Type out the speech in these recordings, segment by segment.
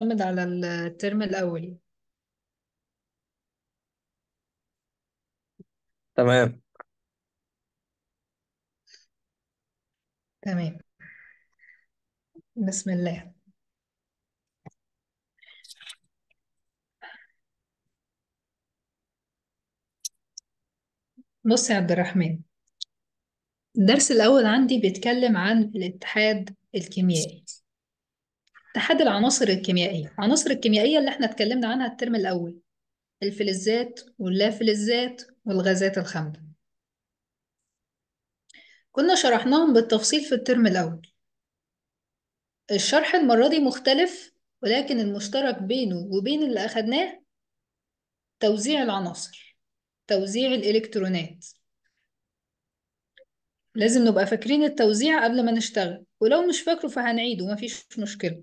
بيعتمد على الترم الأول تمام تمام بسم الله بص يا عبد الرحمن الدرس الأول عندي بيتكلم عن الاتحاد الكيميائي اتحاد العناصر الكيميائية العناصر الكيميائية اللي احنا اتكلمنا عنها الترم الأول الفلزات واللافلزات والغازات الخامدة كنا شرحناهم بالتفصيل في الترم الأول الشرح المرة دي مختلف ولكن المشترك بينه وبين اللي أخدناه توزيع العناصر توزيع الإلكترونات لازم نبقى فاكرين التوزيع قبل ما نشتغل ولو مش فاكره فهنعيده مفيش مشكلة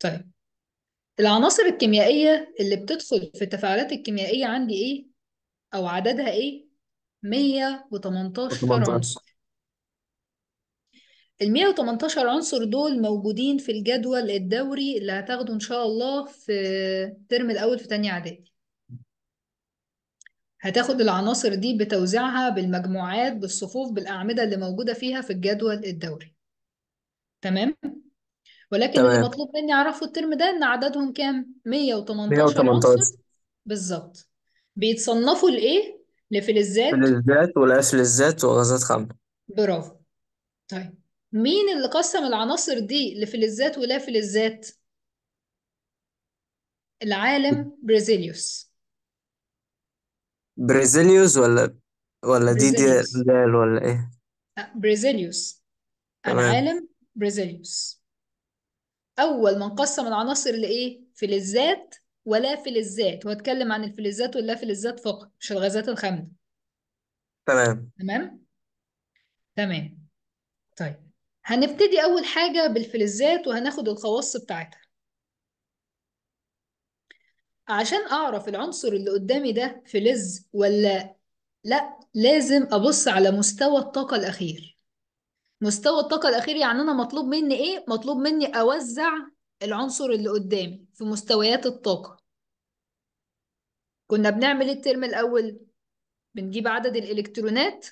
طيب العناصر الكيميائية اللي بتدخل في التفاعلات الكيميائية عندي إيه؟ أو عددها إيه؟ 118 18 عنصر ال 118 عنصر دول موجودين في الجدول الدوري اللي هتاخده إن شاء الله في الترم الأول في تانية إعدادي هتاخد العناصر دي بتوزيعها بالمجموعات بالصفوف بالأعمدة اللي موجودة فيها في الجدول الدوري تمام؟ ولكن اللي تمام مطلوب مني اعرفه الترم ده ان عددهم كام 118 عنصر 118 بالظبط بيتصنفوا لايه لفلزات فلزات والأفلزات وغازات خام برافو طيب مين اللي قسم العناصر دي لفلزات ولا فلزات العالم بريزيليوس بريزيليوس ولا ولا دي دي بريزيليوس دال ولا ايه آه، بريزيليوس تمام العالم بريزيليوس اول ما نقسم العناصر لايه فلزات ولا فلزات وهتكلم عن الفلزات واللا فلزات فقط مش الغازات الخامده تمام تمام تمام طيب هنبتدي اول حاجه بالفلزات وهناخد الخواص بتاعتها عشان اعرف العنصر اللي قدامي ده فلز ولا لا لازم ابص على مستوى الطاقه الاخير مستوى الطاقة الأخير يعني أنا مطلوب مني إيه؟ مطلوب مني أوزع العنصر اللي قدامي في مستويات الطاقة كنا بنعمل الترم الأول بنجيب عدد الإلكترونات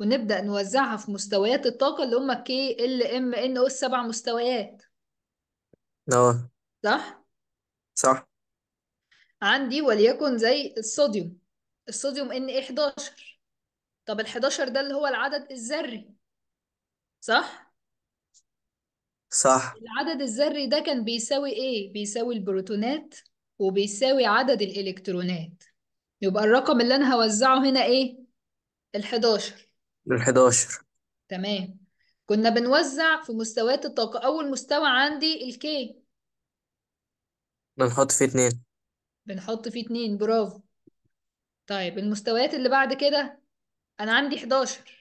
ونبدأ نوزعها في مستويات الطاقة اللي هما K L M N O السبع مستويات نعم صح؟ صح عندي وليكن زي الصوديوم الصوديوم N11 طب ال11 ده اللي هو العدد الذري صح؟ صح العدد الذري ده كان بيساوي ايه؟ بيساوي البروتونات وبيساوي عدد الإلكترونات يبقى الرقم اللي أنا هوزعه هنا ايه؟ الحداشر الحداشر تمام كنا بنوزع في مستويات الطاقة أول مستوى عندي الكي بنحط فيه اتنين بنحط فيه اتنين برافو طيب المستويات اللي بعد كده أنا عندي 11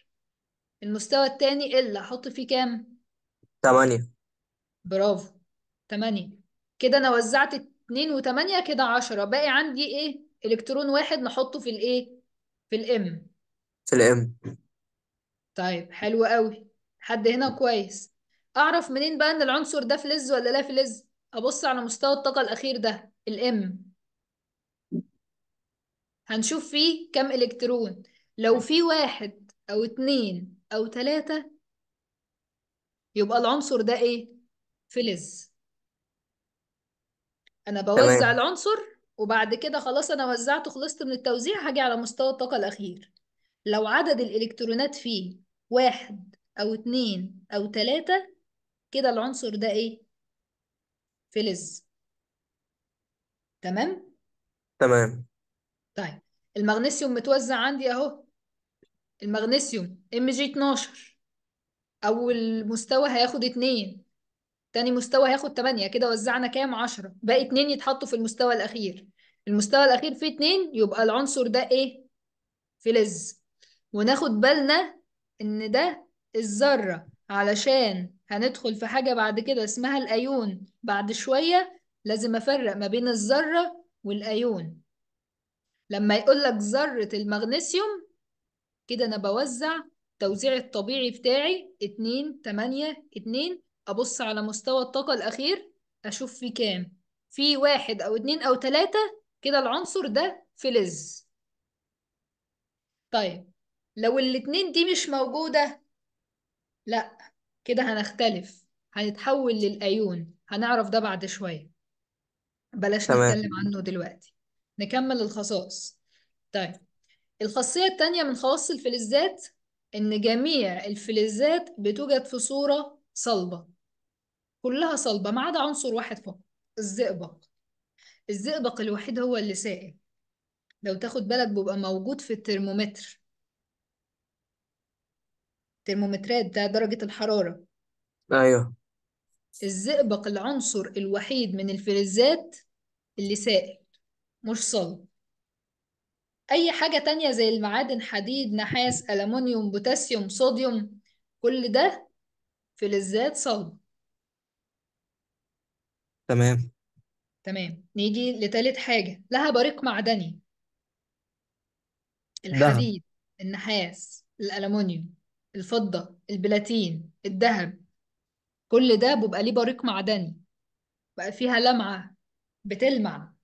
المستوى التاني إلا أحط فيه كام؟ تمانية برافو تمانية كده أنا وزعت اتنين وتمانية كده عشرة باقي عندي إيه؟ إلكترون واحد نحطه في الإيه؟ في الإم في الإم طيب حلو قوي حد هنا كويس أعرف منين بقى إن العنصر ده فلز ولا لا فلز؟ أبص على مستوى الطاقة الأخير ده الإم هنشوف فيه كام إلكترون لو في واحد أو اتنين أو ثلاثة يبقى العنصر ده إيه؟ فلز أنا بوزع تمام العنصر وبعد كده خلاص أنا وزعته خلصت من التوزيع هاجي على مستوى الطاقة الأخير لو عدد الإلكترونات فيه واحد أو اتنين أو تلاتة كده العنصر ده إيه؟ فلز تمام؟ تمام طيب المغنيسيوم متوزع عندي أهو المغنيسيوم ام جي 12 اول مستوى هياخد اتنين تاني مستوى هياخد تمانية كده وزعنا كام عشرة باقي اتنين يتحطوا في المستوى الاخير المستوى الاخير فيه اتنين يبقى العنصر ده ايه فلز وناخد بالنا ان ده الذرة علشان هندخل في حاجة بعد كده اسمها الايون بعد شوية لازم افرق ما بين الذرة والايون لما يقولك ذرة المغنيسيوم كده انا بوزع توزيع الطبيعي بتاعي اتنين تمانية اتنين ابص على مستوى الطاقة الاخير اشوف في كام في واحد او اتنين او تلاتة كده العنصر ده فلز طيب لو الاتنين دي مش موجودة لا كده هنختلف هنتحول للأيون هنعرف ده بعد شوية بلاش تمام نتكلم عنه دلوقتي نكمل الخصائص طيب الخاصية التانية من خواص الفلزات إن جميع الفلزات بتوجد في صورة صلبة كلها صلبة ما عدا عنصر واحد فقط الزئبق الزئبق الوحيد هو اللي سائل لو تاخد بالك بيبقى موجود في الترمومتر الترمومترات ده درجة الحرارة ايوه الزئبق العنصر الوحيد من الفلزات اللي سائل مش صلب أي حاجة تانية زي المعادن حديد نحاس ألمونيوم بوتاسيوم صوديوم كل ده فلزات صلب تمام تمام نيجي لتالت حاجة لها بريق معدني الحديد الحديد النحاس الألمونيوم الفضة البلاتين الذهب كل ده بيبقى ليه بريق معدني بقى فيها لمعة بتلمع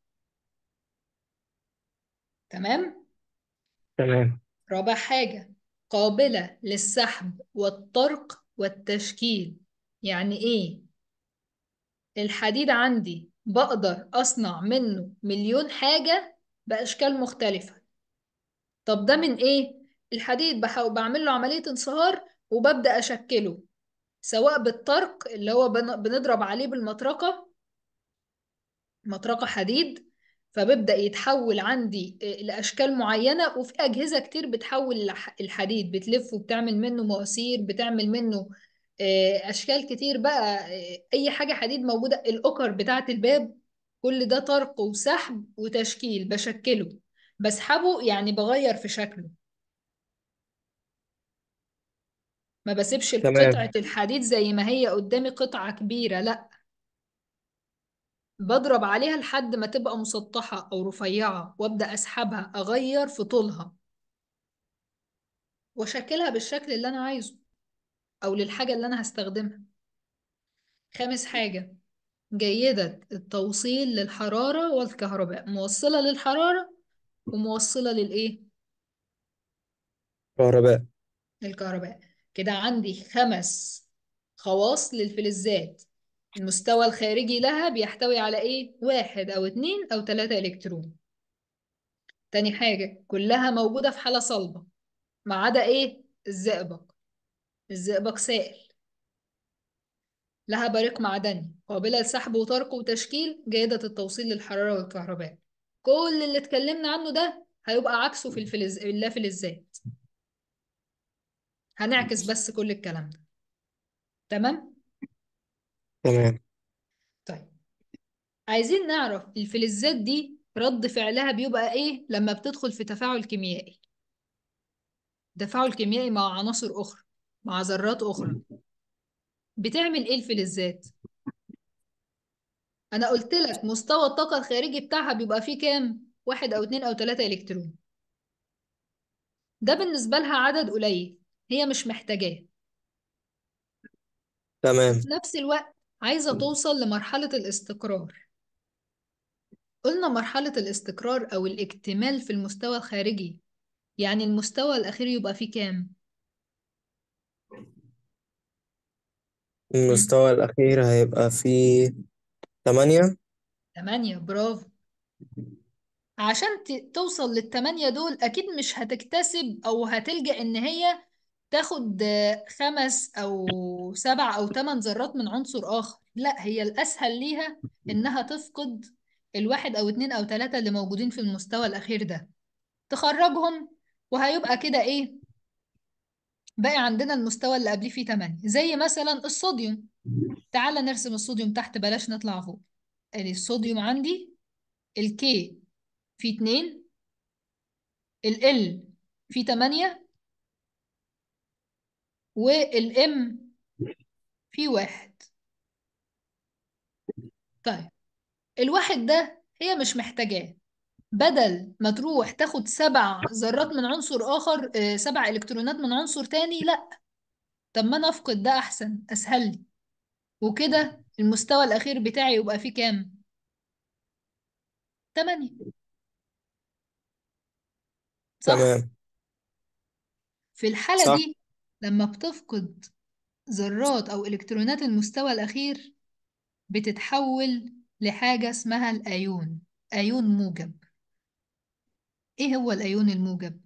تمام تمام رابع حاجة قابلة للسحب والطرق والتشكيل يعني إيه الحديد عندي بقدر أصنع منه مليون حاجة بأشكال مختلفة طب ده من إيه الحديد بحاول بعمل له عملية انصهار وببدأ أشكله سواء بالطرق اللي هو بنضرب عليه بالمطرقة مطرقة حديد فببدأ يتحول عندي آه، لأشكال معينة وفي أجهزة كتير بتحول الحديد بتلف وبتعمل منه مواسير بتعمل منه آه، أشكال كتير بقى آه، أي حاجة حديد موجودة الأكر بتاعة الباب كل ده طرق وسحب وتشكيل بشكله بسحبه يعني بغير في شكله ما بسيبش تمام قطعة الحديد زي ما هي قدامي قطعة كبيرة لأ بضرب عليها لحد ما تبقى مسطحة أو رفيعة وأبدأ أسحبها أغير في طولها وأشكلها بالشكل اللي أنا عايزه أو للحاجة اللي أنا هستخدمها خامس حاجة جيدة التوصيل للحرارة والكهرباء موصلة للحرارة وموصلة للإيه؟ كهرباء الكهرباء كده عندي خمس خواص للفلزات المستوى الخارجي لها بيحتوي على ايه واحد او اتنين او تلاتة الكترون تاني حاجة كلها موجودة في حالة صلبة ما عدا ايه الزئبق الزئبق سائل لها بريق معدني قابلة لسحب وطرق وتشكيل جيدة التوصيل للحرارة والكهرباء كل اللي اتكلمنا عنه ده هيبقى عكسه في الفلز... اللافلزات هنعكس بس كل الكلام ده تمام تمام طيب عايزين نعرف الفلزات دي رد فعلها بيبقى ايه لما بتدخل في تفاعل كيميائي تفاعل كيميائي مع عناصر اخرى مع ذرات اخرى بتعمل ايه الفلزات انا قلت لك مستوى الطاقه الخارجي بتاعها بيبقى فيه كام واحد او اتنين او تلاتة الكترون ده بالنسبه لها عدد قليل هي مش محتاجاه تمام في نفس الوقت عايزة توصل لمرحلة الاستقرار قلنا مرحلة الاستقرار أو الاكتمال في المستوى الخارجي يعني المستوى الأخير يبقى فيه كام؟ المستوى الأخير هيبقى فيه تمانية تمانية برافو عشان توصل للتمانية دول أكيد مش هتكتسب أو هتلجأ إن هي تاخد خمس او سبع او ثمان ذرات من عنصر اخر لا هي الاسهل ليها انها تفقد الواحد او اتنين او تلاتة اللي موجودين في المستوى الاخير ده تخرجهم وهيبقى كده ايه باقي عندنا المستوى اللي قبليه فيه 8 زي مثلا الصوديوم تعالى نرسم الصوديوم تحت بلاش نطلع فوق ادي الصوديوم عندي الكي فيه 2 ال L فيه 8 والام في واحد طيب الواحد ده هي مش محتاجاه بدل ما تروح تاخد سبع ذرات من عنصر آخر آه، سبع إلكترونات من عنصر تاني لأ طب ما أنا أفقد ده أحسن أسهل لي وكده المستوى الأخير بتاعي يبقى فيه كام؟ تمانية صح؟ تمام في الحالة صح. دي لما بتفقد ذرات أو إلكترونات المستوى الأخير بتتحول لحاجة اسمها الأيون أيون موجب إيه هو الأيون الموجب؟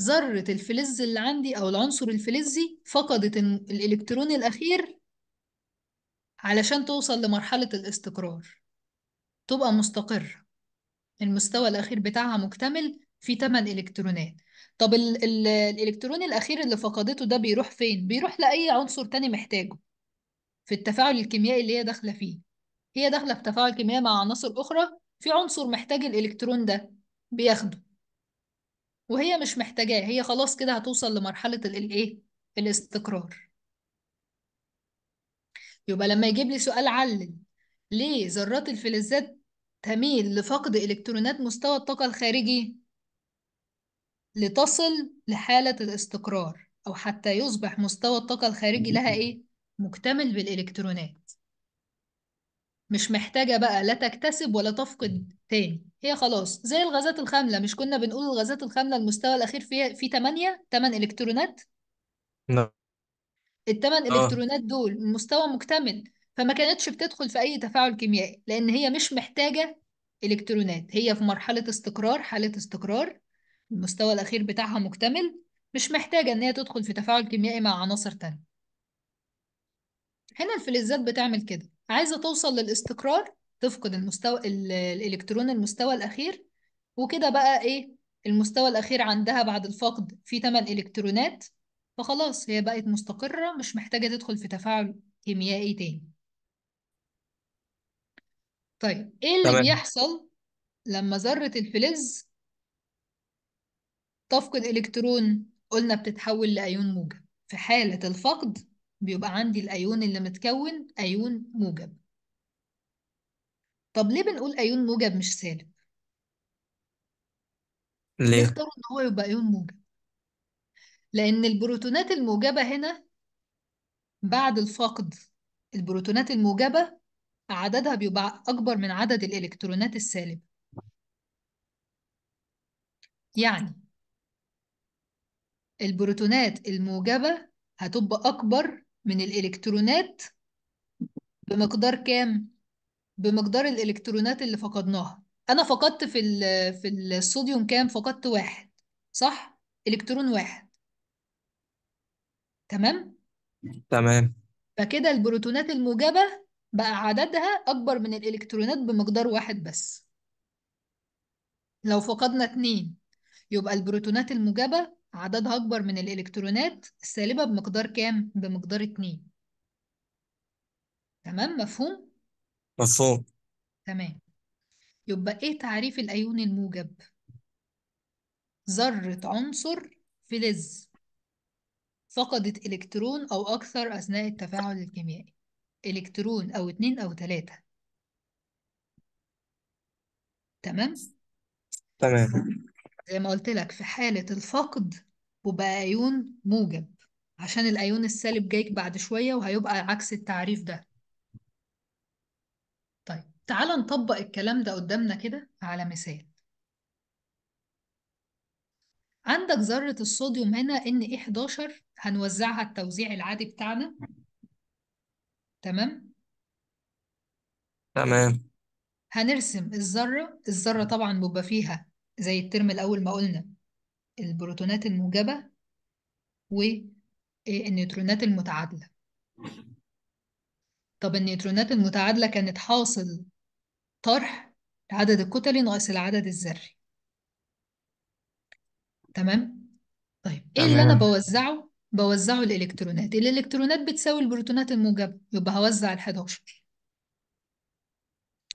ذرة الفلز اللي عندي أو العنصر الفلزي فقدت الإلكترون الأخير علشان توصل لمرحلة الاستقرار تبقى مستقرة المستوى الأخير بتاعها مكتمل في 8 الكترونات طب ال ال الالكترون الاخير اللي فقدته ده بيروح فين بيروح لاي عنصر تاني محتاجه في التفاعل الكيميائي اللي هي داخله فيه هي داخله في تفاعل كيميائي مع عناصر اخرى في عنصر محتاج الالكترون ده بياخده وهي مش محتاجاه هي خلاص كده هتوصل لمرحله الايه الاستقرار يبقى لما يجيب لي سؤال علل ليه ذرات الفلزات تميل لفقد الكترونات مستوى الطاقه الخارجي لتصل لحالة الاستقرار أو حتى يصبح مستوى الطاقة الخارجي لها إيه؟ مكتمل بالإلكترونات مش محتاجة بقى لا تكتسب ولا تفقد تاني هي خلاص زي الغازات الخاملة مش كنا بنقول الغازات الخاملة المستوى الأخير فيها في 8 8 إلكترونات نعم الثمان اه إلكترونات دول مستوى مكتمل فما كانتش بتدخل في أي تفاعل كيميائي لأن هي مش محتاجة إلكترونات هي في مرحلة استقرار حالة استقرار المستوى الأخير بتاعها مكتمل مش محتاجة إن هي تدخل في تفاعل كيميائي مع عناصر تانية هنا الفلزات بتعمل كده عايزة توصل للاستقرار تفقد المستوى الإلكترون المستوى الأخير وكده بقى إيه المستوى الأخير عندها بعد الفقد فيه 8 إلكترونات فخلاص هي بقت مستقرة مش محتاجة تدخل في تفاعل كيميائي تاني طيب إيه اللي تمام. بيحصل لما ذرة الفلز تفقد إلكترون قلنا بتتحول لأيون موجب في حالة الفقد بيبقى عندي الأيون اللي متكون أيون موجب طب ليه بنقول أيون موجب مش سالب؟ ليه؟ بيختاروا إن هو يبقى أيون موجب لأن البروتونات الموجبة هنا بعد الفقد البروتونات الموجبة عددها بيبقى أكبر من عدد الإلكترونات السالبة يعني البروتونات الموجبة هتبقى أكبر من الإلكترونات بمقدار كام؟ بمقدار الإلكترونات اللي فقدناها أنا فقدت في في الصوديوم كام؟ فقدت واحد صح؟ إلكترون واحد تمام؟ تمام فكده البروتونات الموجبة بقى عددها أكبر من الإلكترونات بمقدار واحد بس لو فقدنا اتنين يبقى البروتونات الموجبة عددها أكبر من الإلكترونات السالبة بمقدار كام؟ بمقدار 2 تمام مفهوم؟ مفهوم تمام يبقى إيه تعريف الأيون الموجب؟ ذرة عنصر فلز فقدت إلكترون أو أكثر أثناء التفاعل الكيميائي إلكترون أو اتنين أو تلاتة تمام؟ تمام زي ما قلت لك في حالة الفقد وبقى أيون موجب عشان الأيون السالب جايك بعد شوية وهيبقى عكس التعريف ده طيب تعال نطبق الكلام ده قدامنا كده على مثال عندك ذرة الصوديوم هنا ان 11 هنوزعها التوزيع العادي بتاعنا تمام تمام هنرسم الذرة الذرة طبعا بيبقى فيها زي الترم الأول ما قلنا البروتونات الموجبة والنيوترونات إيه، المتعادلة طب النيوترونات المتعادلة كانت حاصل طرح عدد الكتلي ناقص العدد الذري تمام طيب ايه اللي انا بوزعه بوزعه الالكترونات الالكترونات بتساوي البروتونات الموجبة يبقى هوزع ال11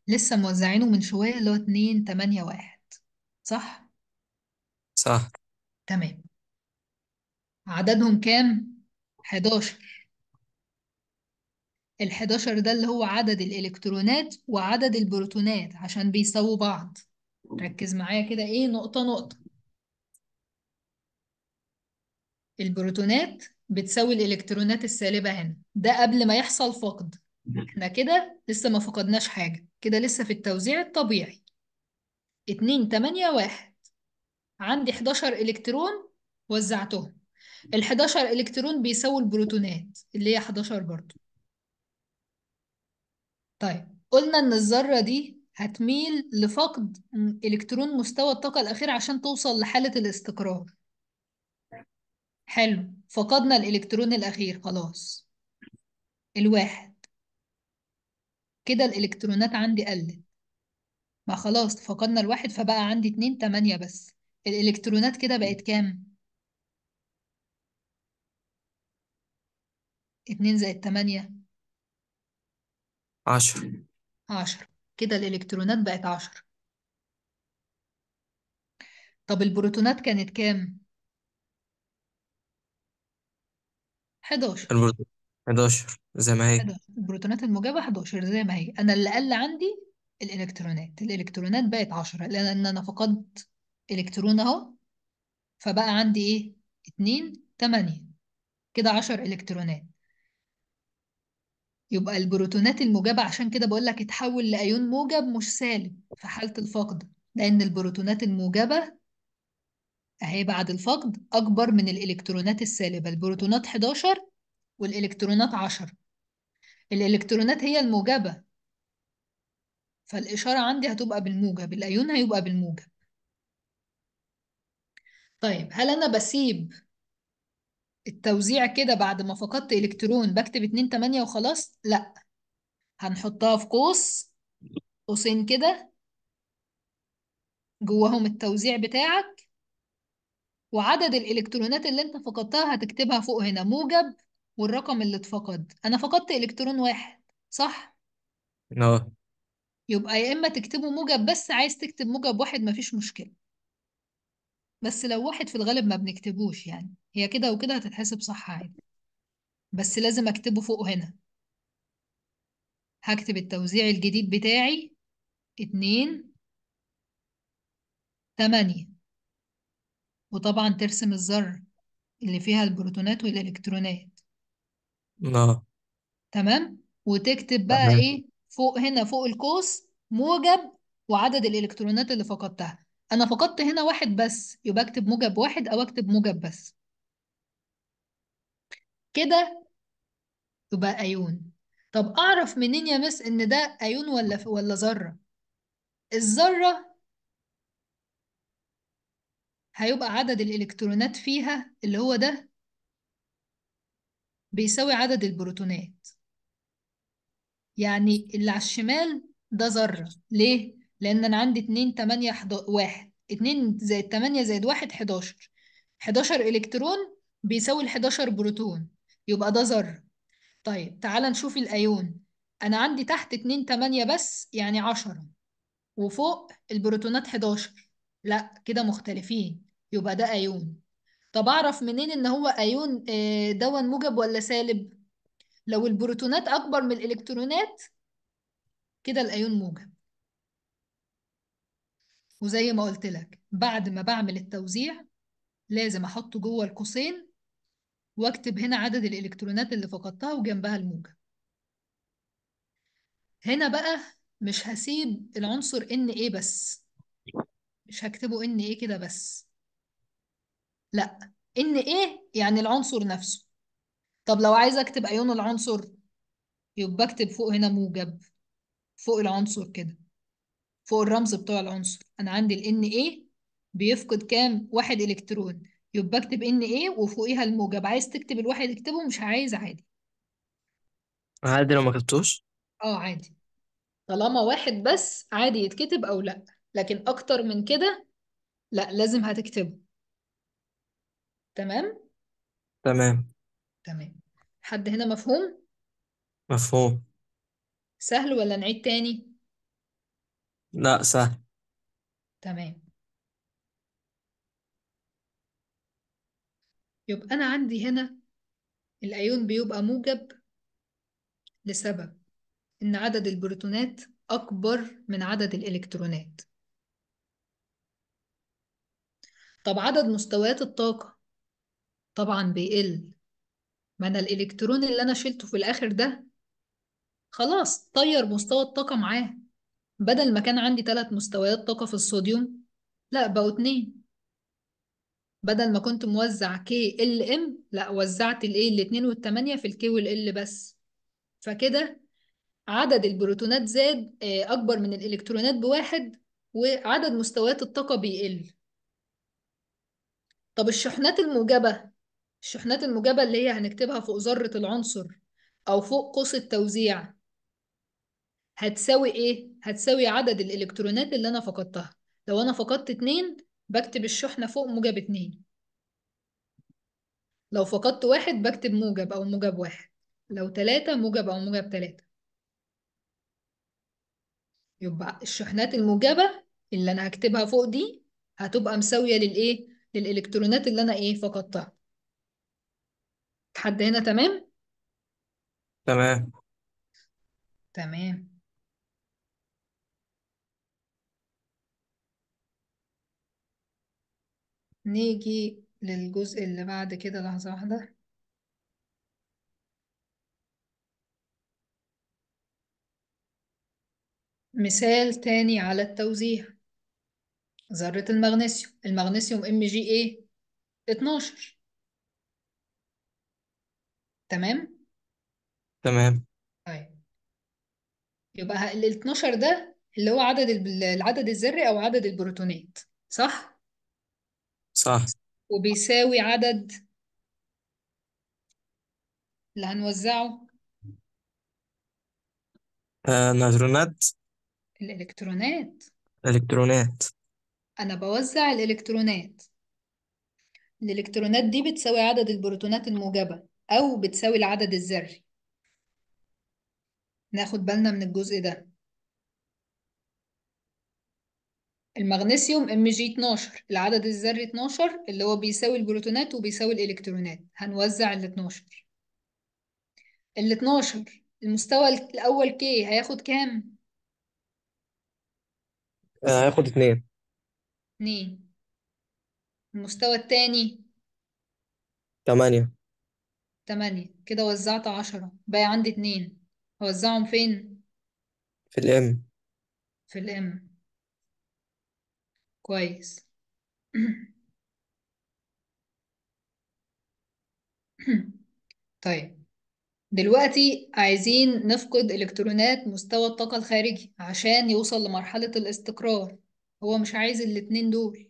لسه موزعينه من شوية اللي هو 2 8 1 صح صح تمام عددهم كام 11 ال11 ده اللي هو عدد الالكترونات وعدد البروتونات عشان بيساووا بعض ركز معايا كده ايه نقطة نقطة البروتونات بتساوي الالكترونات السالبة هنا ده قبل ما يحصل فقد احنا كده لسه ما فقدناش حاجة كده لسه في التوزيع الطبيعي اتنين تمانية واحد عندي 11 إلكترون وزعتهم ال 11 إلكترون بيساووا البروتونات اللي هي 11 برضو طيب قلنا إن الذرة دي هتميل لفقد إلكترون مستوى الطاقة الاخير عشان توصل لحالة الاستقرار حلو فقدنا الإلكترون الأخير خلاص الواحد كده الإلكترونات عندي قلت ما خلاص فقدنا الواحد فبقى عندي اتنين تمانية بس الإلكترونات كده بقت كام؟ اتنين زائد تمانية عشرة عشرة كده الإلكترونات بقت عشرة طب البروتونات كانت كام؟ حداشر 11 زي ما هي 11 البروتونات المجابة 11 زي ما هي أنا اللي قل عندي الالكترونات الالكترونات بقت 10 لان انا فقدت الكترون اهو فبقى عندي ايه 2 8 كده 10 الكترونات يبقى البروتونات الموجبة عشان كده بقول لك اتحول لأيون موجب مش سالب في حالة الفقد لأن البروتونات الموجبة أهي بعد الفقد أكبر من الإلكترونات السالبة البروتونات 11 والإلكترونات 10 الإلكترونات هي الموجبة فالإشارة عندي هتبقى بالموجب الأيون هيبقى بالموجب طيب هل أنا بسيب التوزيع كده بعد ما فقدت إلكترون بكتب 2 8 وخلاص؟ لأ هنحطها في قوس قوسين كده جواهم التوزيع بتاعك وعدد الإلكترونات اللي أنت فقدتها هتكتبها فوق هنا موجب والرقم اللي اتفقد أنا فقدت إلكترون واحد صح؟ اه يبقى يا إما تكتبه موجب بس عايز تكتب موجب واحد مفيش مشكلة بس لو واحد في الغالب ما بنكتبوش يعني هي كده وكده هتتحسب صح عادي بس لازم أكتبه فوق هنا هكتب التوزيع الجديد بتاعي اتنين تمانية وطبعا ترسم الذرة اللي فيها البروتونات والإلكترونات اه تمام وتكتب بقى تمام إيه فوق هنا فوق القوس موجب وعدد الإلكترونات اللي فقدتها أنا فقدت هنا واحد بس يبقى أكتب موجب واحد أو أكتب موجب بس كده يبقى أيون طب أعرف منين يا مس إن ده أيون ولا ولا ذرة الذرة هيبقى عدد الإلكترونات فيها اللي هو ده بيساوي عدد البروتونات يعني اللي على الشمال ده ذرة ليه؟ لأن أنا عندي 2 8 1 2 زائد 8 زائد 1 11 11 إلكترون بيساوي ال 11 بروتون يبقى ده ذرة طيب تعال نشوف الأيون أنا عندي تحت 2 8 بس يعني 10 وفوق البروتونات 11 لا كده مختلفين يبقى ده أيون طب أعرف منين إن هو أيون آه، دون موجب ولا سالب؟ لو البروتونات أكبر من الإلكترونات كده الأيون موجب وزي ما قلت لك بعد ما بعمل التوزيع لازم أحطه جوه القوسين واكتب هنا عدد الإلكترونات اللي فقدتها وجنبها الموجب هنا بقى مش هسيب العنصر ان ايه بس مش هكتبه ان ايه كده بس لا ان ايه يعني العنصر نفسه طب لو عايزه اكتب ايون العنصر يبقى اكتب فوق هنا موجب فوق العنصر كده فوق الرمز بتاع العنصر انا عندي ال Na بيفقد كام واحد الكترون يبقى اكتب Na وفوقيها الموجب عايز تكتب الواحد اكتبه مش عايز عادي عادي لو ما كتبتوش اه عادي طالما واحد بس عادي يتكتب او لا لكن اكتر من كده لا لازم هتكتبه تمام تمام تمام حد هنا مفهوم مفهوم سهل ولا نعيد تاني لا سهل تمام يبقى أنا عندي هنا الأيون بيبقى موجب لسبب إن عدد البروتونات أكبر من عدد الإلكترونات طب عدد مستويات الطاقة طبعا بيقل ما انا الالكترون اللي انا شلته في الاخر ده خلاص طير مستوى الطاقة معاه بدل ما كان عندي ثلاث مستويات طاقة في الصوديوم لا بقوا اتنين بدل ما كنت موزع كي ال ام لا وزعت الايه الاتنين والتمانية في الكي والال بس فكده عدد البروتونات زاد آه، اكبر من الالكترونات بواحد وعدد مستويات الطاقة بيقل طب الشحنات الموجبة الشحنات الموجبة اللي هي هنكتبها فوق ذرة العنصر أو فوق قوس التوزيع هتساوي إيه؟ هتساوي عدد الإلكترونات اللي أنا فقدتها لو أنا فقدت اتنين بكتب الشحنة فوق موجب اتنين لو فقدت واحد بكتب موجب أو موجب واحد لو تلاتة موجب أو موجب تلاتة يبقى الشحنات الموجبة اللي أنا هكتبها فوق دي هتبقى مساوية للإيه؟ للإلكترونات اللي أنا إيه فقدتها لحد هنا تمام تمام تمام نيجي للجزء اللي بعد كده لحظة واحدة مثال تاني على التوزيع ذرة المغنيسيوم المغنيسيوم ام جي ايه 12 تمام تمام طيب يبقى ال 12 ده اللي هو عدد العدد الذري او عدد البروتونات صح صح وبيساوي عدد اللي هنوزعه آه نيوترونات الالكترونات الكترونات انا بوزع الالكترونات الالكترونات دي بتساوي عدد البروتونات الموجبة أو بتساوي العدد الذري ناخد بالنا من الجزء ده المغنيسيوم ام جي 12 العدد الذري 12 اللي هو بيساوي البروتونات وبيساوي الالكترونات هنوزع ال 12 ال 12 المستوى الاول كي هياخد كام آه، هياخد اتنين اتنين المستوى التاني تمانية تمانية كده وزعت عشرة باقي عندي اتنين هوزعهم فين؟ في الام في الام كويس طيب دلوقتي عايزين نفقد إلكترونات مستوى الطاقة الخارجي عشان يوصل لمرحلة الاستقرار هو مش عايز الاتنين دول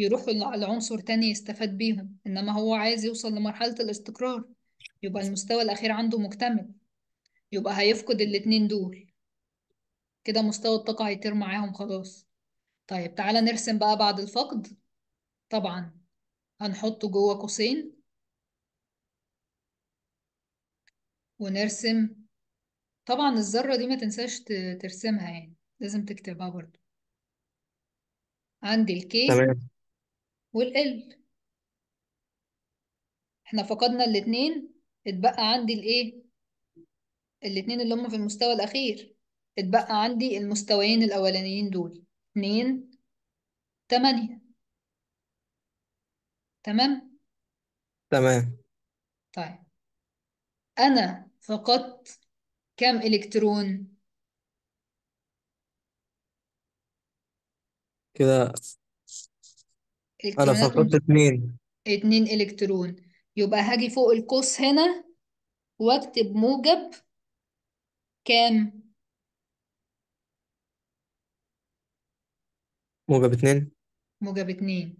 يروحوا لعنصر تاني يستفاد بيهم إنما هو عايز يوصل لمرحلة الاستقرار يبقى المستوى الأخير عنده مكتمل يبقى هيفقد الاتنين دول كده مستوى الطاقة هيطير معاهم خلاص طيب تعالى نرسم بقى بعد الفقد طبعا هنحطه جوه قوسين ونرسم طبعا الذرة دي ما تنساش ترسمها يعني لازم تكتبها برضو عندي الكي تمام والقلب احنا فقدنا الاتنين اتبقى عندي الايه الاتنين اللي هم في المستوى الاخير اتبقى عندي المستويين الاولانيين دول اتنين تمانية تمام تمام طيب انا فقدت كام الكترون كده انا الكترونات فقدت اتنين اتنين إلكترون يبقى هاجي فوق القوس هنا واكتب موجب كام؟ موجب اتنين موجب اتنين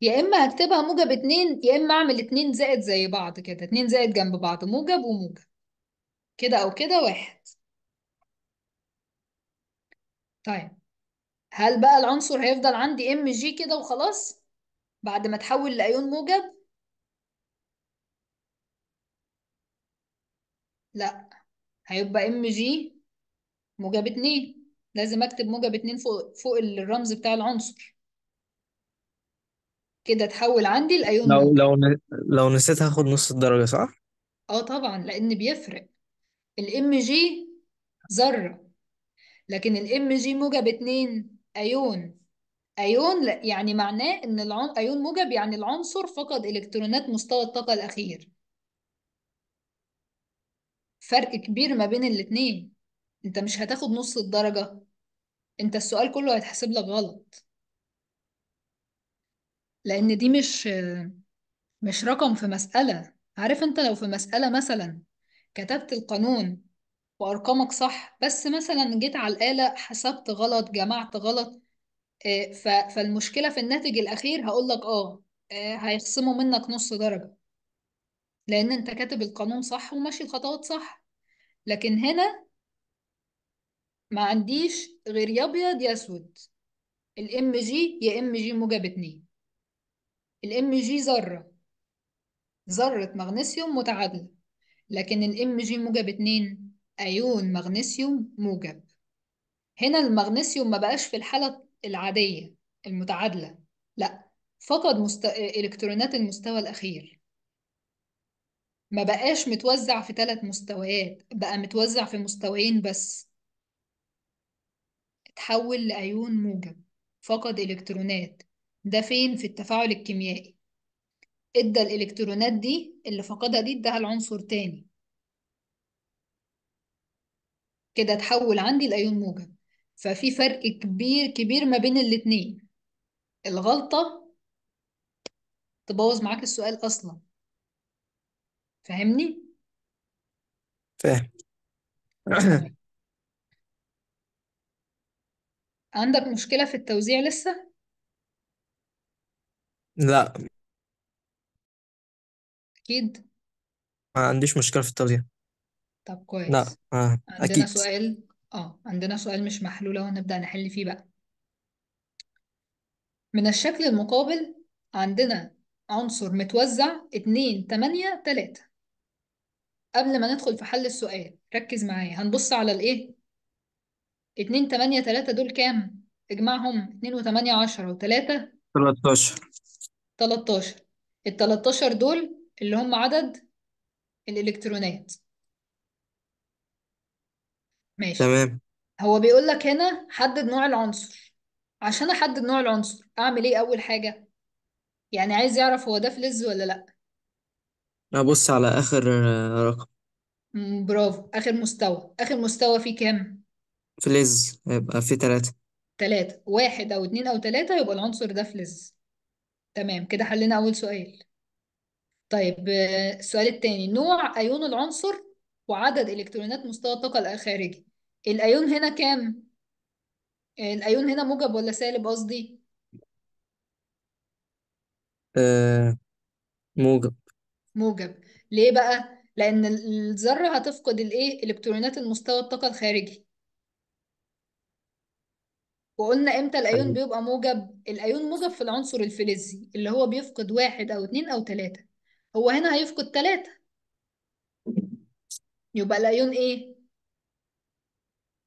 يا إما هكتبها موجب اتنين يا إما أعمل اتنين زائد زي بعض كده اتنين زائد جنب بعض موجب وموجب كده أو كده واحد طيب هل بقى العنصر هيفضل عندي ام جي كده وخلاص؟ بعد ما تحول لأيون موجب لا هيبقى ام جي موجب اتنين لازم اكتب موجب اتنين فوق فوق الرمز بتاع العنصر كده تحول عندي لأيون لو موجب لو لو نسيت هاخد نص الدرجة صح؟ اه طبعا لأن بيفرق الام جي ذرة لكن الام جي موجب اتنين أيون أيون يعني معناه إن العن... أيون موجب يعني العنصر فقد إلكترونات مستوى الطاقة الأخير فرق كبير ما بين الاتنين أنت مش هتاخد نص الدرجة أنت السؤال كله هيتحسب لك غلط لأن دي مش مش رقم في مسألة عارف أنت لو في مسألة مثلا كتبت القانون وأرقامك صح بس مثلا جيت على الآلة حسبت غلط جمعت غلط آه، فالمشكلة في الناتج الأخير هقول لك آه آه، هيخصموا منك نص درجة لأن أنت كاتب القانون صح وماشي الخطوات صح لكن هنا ما عنديش غير يا أبيض يا أسود الام جي يا ام جي موجب اتنين الام جي ذرة ذرة مغنيسيوم متعادلة لكن الام جي موجب اتنين أيون مغنيسيوم موجب هنا المغنيسيوم ما بقاش في الحالة العادية المتعادلة لا فقد مست... إلكترونات المستوى الأخير ما بقاش متوزع في ثلاث مستويات بقى متوزع في مستويين بس اتحول لأيون موجب فقد إلكترونات ده فين في التفاعل الكيميائي ادى الإلكترونات دي اللي فقدها دي اداها لعنصر تاني كده اتحول عندي لأيون موجب ففي فرق كبير كبير ما بين الاتنين الغلطة تبوظ معاك السؤال أصلا فاهمني؟ فاهم عندك مشكلة في التوزيع لسه؟ لا أكيد ما عنديش مشكلة في التوزيع طب لا كويس آه. عندنا أكيد سؤال اه عندنا سؤال مش محلول اهو هنبدأ نحل فيه بقى من الشكل المقابل عندنا عنصر متوزع 2 8 3 قبل ما ندخل في حل السؤال ركز معايا هنبص على الايه 2 8 3 دول كام اجمعهم 2 و8 10 و3 13 13 ال 13 دول اللي هم عدد الالكترونات ماشي تمام هو بيقول لك هنا حدد نوع العنصر عشان احدد نوع العنصر اعمل ايه اول حاجة يعني عايز يعرف هو ده فلز ولا لا أبص على آخر رقم برافو اخر مستوى اخر مستوى فيه كام فلز هيبقى فيه تلاتة تلاتة واحد او اتنين او تلاتة يبقى العنصر ده فلز تمام كده حلينا اول سؤال طيب آه، السؤال التاني نوع ايون العنصر وعدد الكترونات مستوى الطاقه الخارجي الايون هنا كام الايون هنا موجب ولا سالب قصدي آه موجب موجب ليه بقى لان الذره هتفقد الايه الكترونات المستوى الطاقه الخارجي وقلنا امتى الايون أيوة. بيبقى موجب الايون موجب في العنصر الفلزي اللي هو بيفقد واحد او اتنين او تلاتة هو هنا هيفقد تلاتة يبقى الأيون إيه؟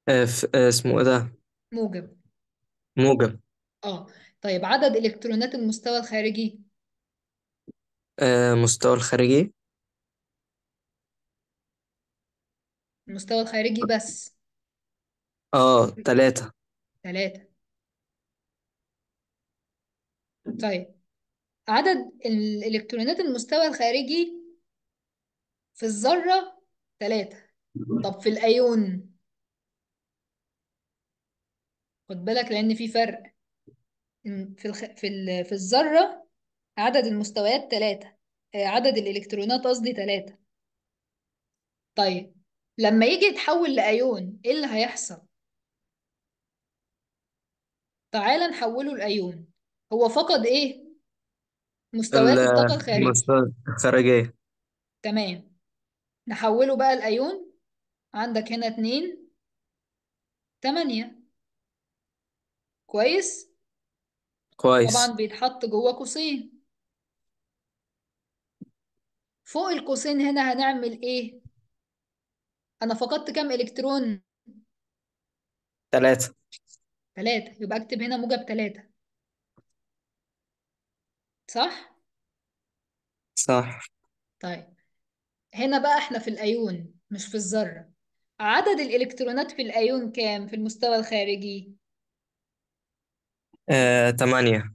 اف آه، آه، اسمه ايه ده موجب موجب آه طيب عدد إلكترونات المستوى الخارجي آه، مستوى الخارجي المستوى الخارجي بس اه تلاتة ثلاثة طيب عدد الإلكترونات المستوى الخارجي في الذرة ثلاثة طب في الأيون خد بالك لأن في فرق في الخ... في ال... في الذرة عدد المستويات ثلاثة آه، عدد الإلكترونات قصدي ثلاثة طيب لما يجي يتحول لأيون إيه اللي هيحصل؟ تعالى نحوله لأيون هو فقد إيه؟ مستويات الطاقة الخارجية الخارجية تمام نحوله بقى لأيون عندك هنا اتنين تمانية كويس كويس طبعا بيتحط جوه قوسين فوق القوسين هنا هنعمل ايه انا فقدت كام الكترون ثلاثة ثلاثة يبقى اكتب هنا موجب ثلاثة صح صح طيب هنا بقى احنا في الايون مش في الذرة عدد الالكترونات في الايون كام في المستوى الخارجي ثمانية تمانية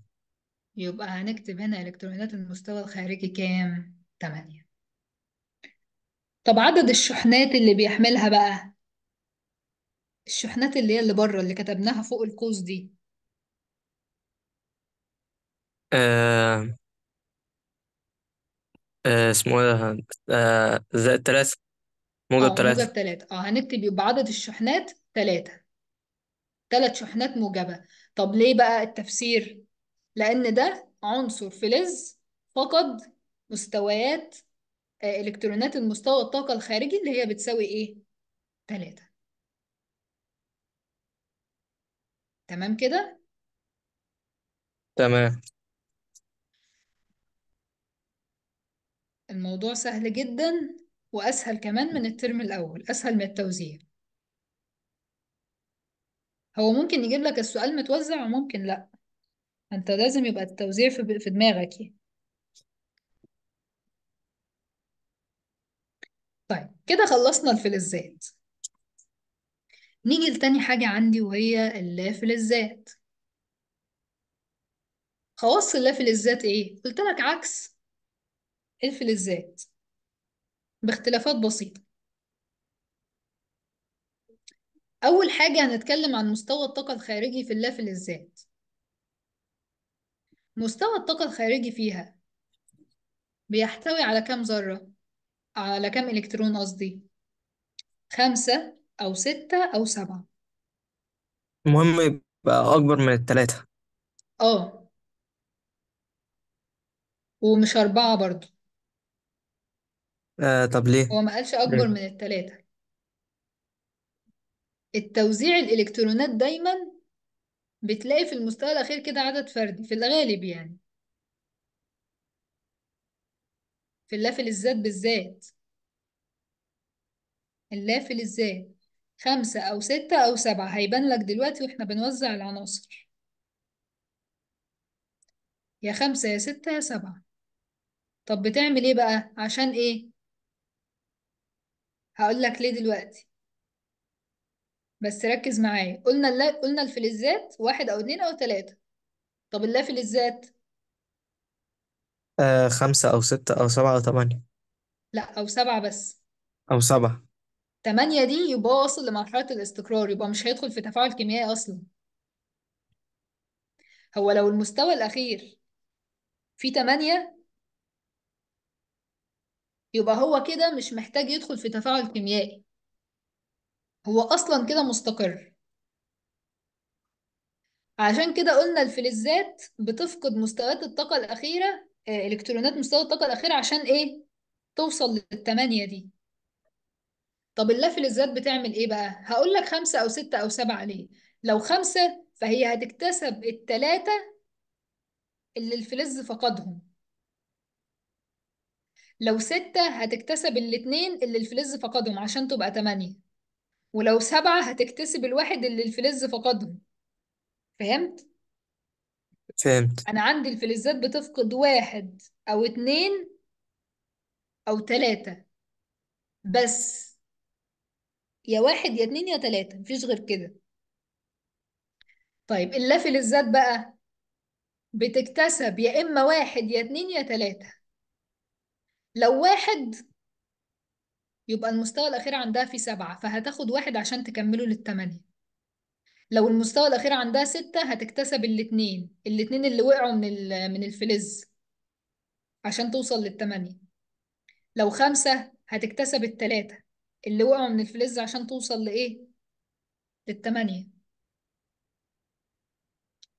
يبقى هنكتب هنا الكترونات المستوى الخارجي كام تمانية طب عدد الشحنات اللي بيحملها بقى الشحنات اللي هي اللي بره اللي كتبناها فوق القوس دي آه، آه اسمه ايه ده آه زائد تلاتة موجب اه موجب تلاتة ثلاثة اه هنكتب يبقى عدد الشحنات ثلاثة ثلاث شحنات موجبة طب ليه بقى التفسير؟ لأن ده عنصر فلز فقد مستويات آه، إلكترونات المستوى الطاقة الخارجي اللي هي بتساوي إيه؟ ثلاثة تمام كده؟ تمام الموضوع سهل جدا وأسهل كمان من الترم الأول أسهل من التوزيع هو ممكن يجيب لك السؤال متوزع وممكن لأ أنت لازم يبقى التوزيع في في دماغك يعني. طيب كده خلصنا الفلزات نيجي لتاني حاجة عندي وهي اللافلزات خواص اللافلزات ايه؟ قلت لك عكس الفلزات باختلافات بسيطة أول حاجة هنتكلم عن مستوى الطاقة الخارجي في اللافلزات مستوى الطاقة الخارجي فيها بيحتوي على كام ذرة؟ على كام إلكترون قصدي؟ خمسة أو ستة أو سبعة المهم يبقى أكبر من التلاتة اه ومش أربعة برضو آه طب ليه؟ هو ما قالش أكبر من التلاتة التوزيع الإلكترونات دايما بتلاقي في المستوى الأخير كده عدد فردي في الغالب يعني في اللافل الذات بالذات اللافل الذات خمسة أو ستة أو سبعة هيبان لك دلوقتي وإحنا بنوزع العناصر يا خمسة يا ستة يا سبعة طب بتعمل إيه بقى عشان إيه هقول لك ليه دلوقتي بس ركز معايا قلنا اللا... قلنا الفلزات واحد او اتنين او تلاتة طب اللا فلزات آه خمسة أو ستة أو سبعة أو تمانية لا او سبعة بس أو سبعة تمانية دي يبقى واصل لمرحلة الاستقرار يبقى مش هيدخل في تفاعل كيميائي اصلا هو لو المستوى الاخير فيه تمانية يبقى هو كده مش محتاج يدخل في تفاعل كيميائي هو أصلا كده مستقر عشان كده قلنا الفلزات بتفقد مستويات الطاقة الأخيرة آه، إلكترونات مستوى الطاقة الأخيرة عشان إيه؟ توصل للتمانية دي طب اللافلزات بتعمل إيه بقى؟ هقول لك خمسة أو ستة أو سبعة ليه؟ لو خمسة فهي هتكتسب التلاتة اللي الفلز فقدهم لو ستة هتكتسب الاتنين اللي الفلز فقدهم عشان تبقى تمانية ولو سبعة هتكتسب الواحد اللي الفلز فقدهم فهمت؟ فهمت أنا عندي الفلزات بتفقد واحد أو اتنين أو تلاتة بس يا واحد يا اتنين يا تلاتة مفيش غير كده طيب اللافلزات بقى بتكتسب يا إما واحد يا اتنين يا تلاتة لو واحد يبقى المستوى الأخير عندها فيه سبعة فهتاخد واحد عشان تكمله للتمانية لو المستوى الأخير عندها ستة هتكتسب الاتنين الاتنين اللي وقعوا من من الفلز عشان توصل للتمانية لو خمسة هتكتسب التلاتة اللي وقعوا من الفلز عشان توصل لإيه؟ للتمانية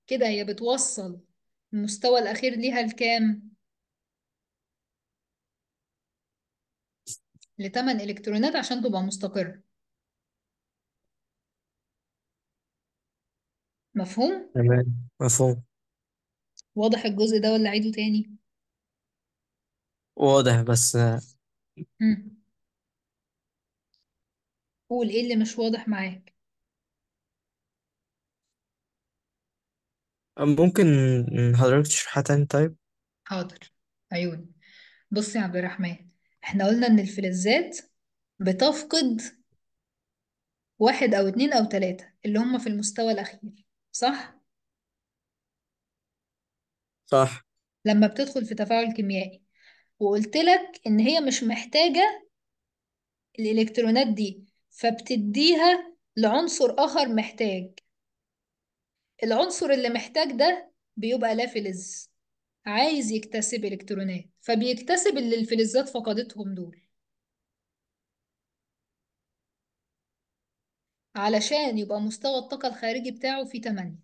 كده هي بتوصل المستوى الأخير ليها لكام؟ لثمان إلكترونات عشان تبقى مستقرة مفهوم؟ تمام مفهوم واضح الجزء ده ولا أعيده تاني؟ واضح بس قول إيه اللي مش واضح معاك؟ ممكن حضرتك تشرحها تاني طيب حاضر عيوني بص يا عبد الرحمن احنا قلنا ان الفلزات بتفقد واحد او اتنين او تلاتة اللي هم في المستوى الاخير صح؟ صح لما بتدخل في تفاعل كيميائي وقلت لك ان هي مش محتاجة الالكترونات دي فبتديها لعنصر اخر محتاج العنصر اللي محتاج ده بيبقى لا فلز عايز يكتسب الكترونات فبيكتسب اللي الفلزات فقدتهم دول علشان يبقى مستوى الطاقة الخارجي بتاعه فيه 8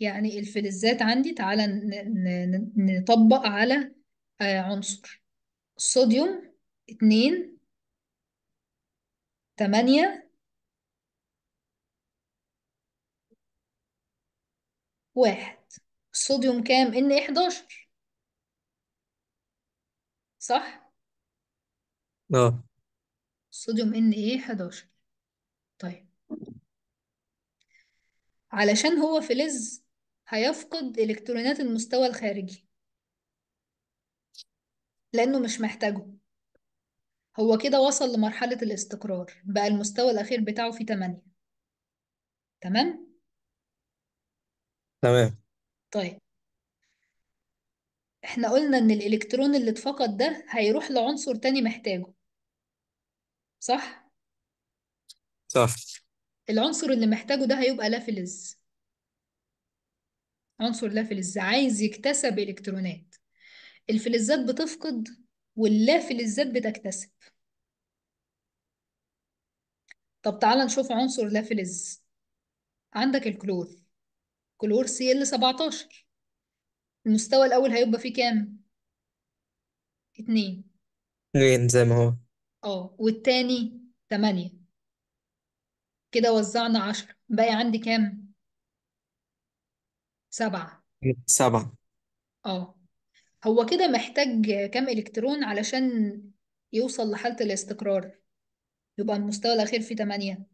يعني الفلزات عندي تعالى نطبق على آه، عنصر الصوديوم 2 8 واحد صوديوم كام ان 11 صح اه صوديوم ان ايه 11 طيب علشان هو فلز هيفقد الكترونات المستوى الخارجي لانه مش محتاجه هو كده وصل لمرحلة الاستقرار بقى المستوى الأخير بتاعه في 8 تمام تمام طيب احنا قلنا ان الالكترون اللي اتفقد ده هيروح لعنصر تاني محتاجه صح صح العنصر اللي محتاجه ده هيبقى لافلز عنصر لافلز عايز يكتسب الكترونات الفلزات بتفقد واللافلزات بتكتسب طب تعالى نشوف عنصر لافلز عندك الكلور كلور سي ال 17 المستوى الأول هيبقى فيه كام؟ اتنين اتنين زي ما هو اه والتاني تمانية كده وزعنا عشرة باقي عندي كام؟ سبعة سبعة اه هو كده محتاج كام إلكترون علشان يوصل لحالة الاستقرار يبقى المستوى الأخير فيه تمانية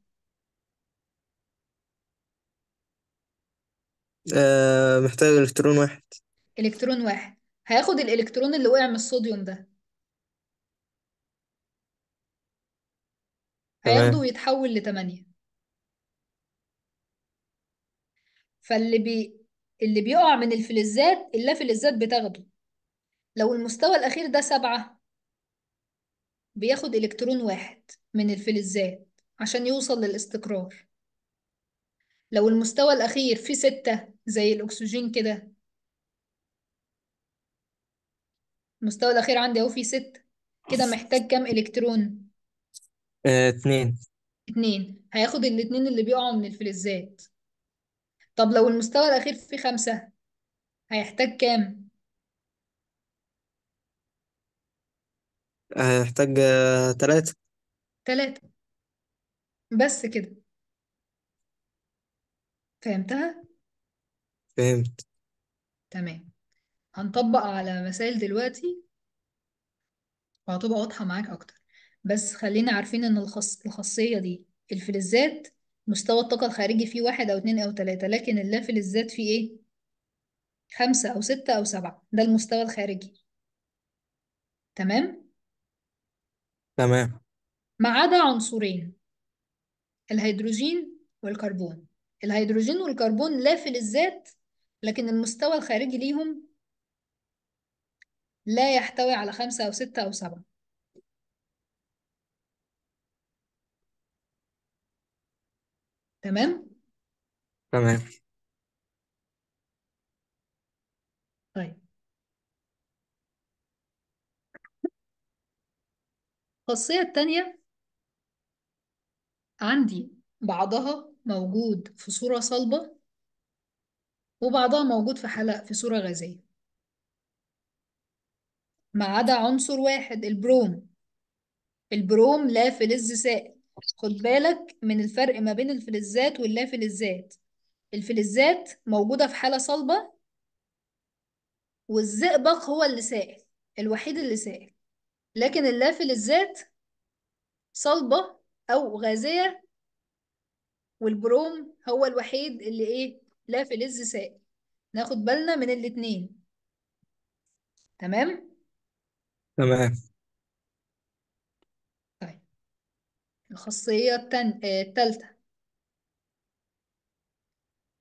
آه محتاج إلكترون واحد الكترون واحد هياخد الالكترون اللي وقع من الصوديوم ده هياخده ويتحول لتمانية فاللي بي... اللي بيقع من الفلزات اللافلزات بتاخده لو المستوى الأخير ده سبعة بياخد إلكترون واحد من الفلزات عشان يوصل للاستقرار لو المستوى الأخير فيه ستة زي الأكسجين كده المستوى الأخير عندي أهو فيه ستة كده محتاج كام إلكترون؟ آه، اتنين اتنين هياخد الاتنين اللي بيقعوا من الفلزات طب لو المستوى الأخير فيه خمسة هيحتاج كام؟ هيحتاج آه، تلاتة تلاتة بس كده فهمتها؟ فهمت تمام هنطبق على مسائل دلوقتي وهتبقى واضحة معاك أكتر بس خلينا عارفين إن الخص... الخاصية دي الفلزات مستوى الطاقة الخارجي فيه واحد أو اتنين أو تلاتة لكن فلزات فيه إيه؟ خمسة أو ستة أو سبعة ده المستوى الخارجي تمام؟ تمام ما عدا عنصرين الهيدروجين والكربون الهيدروجين والكربون لا في الذات لكن المستوى الخارجي ليهم لا يحتوي على خمسة أو ستة أو سبعة تمام؟ تمام طيب الخاصية التانية عندي بعضها موجود في صورة صلبة وبعضها موجود في حلق في صورة غازية ما عدا عنصر واحد البروم البروم لا فلز سائل خد بالك من الفرق ما بين الفلزات واللا فلزات الفلزات موجودة في حالة صلبة والزئبق هو اللي سائل الوحيد اللي سائل لكن اللا فلزات صلبة أو غازية والبروم هو الوحيد اللي ايه لا لز سائل ناخد بالنا من الاتنين تمام تمام طيب الخاصية التن... آه، التالتة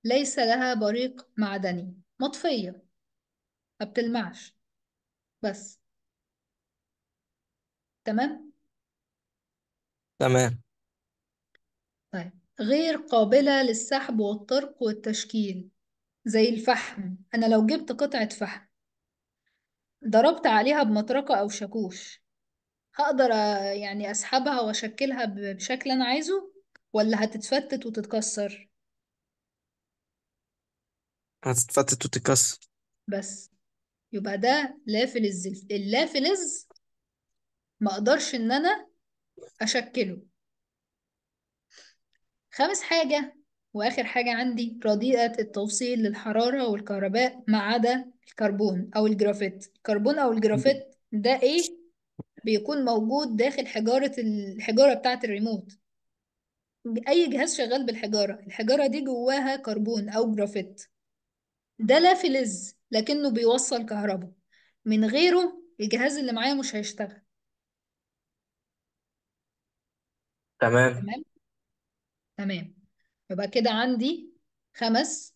ليس لها بريق معدني مطفية ما بتلمعش بس تمام تمام غير قابلة للسحب والطرق والتشكيل زي الفحم أنا لو جبت قطعة فحم ضربت عليها بمطرقة أو شاكوش هقدر يعني أسحبها وأشكلها بشكل أنا عايزه ولا هتتفتت وتتكسر هتتفتت وتتكسر بس يبقى ده لافلز اللافلز ما اقدرش ان انا اشكله خامس حاجة وآخر حاجة عندي رديئة التوصيل للحرارة والكهرباء ما عدا الكربون أو الجرافيت الكربون أو الجرافيت ده إيه بيكون موجود داخل حجارة الحجارة بتاعة الريموت أي جهاز شغال بالحجارة الحجارة دي جواها كربون أو جرافيت ده لا فلز لكنه بيوصل كهرباء من غيره الجهاز اللي معايا مش هيشتغل تمام تمام تمام يبقى كده عندي خمس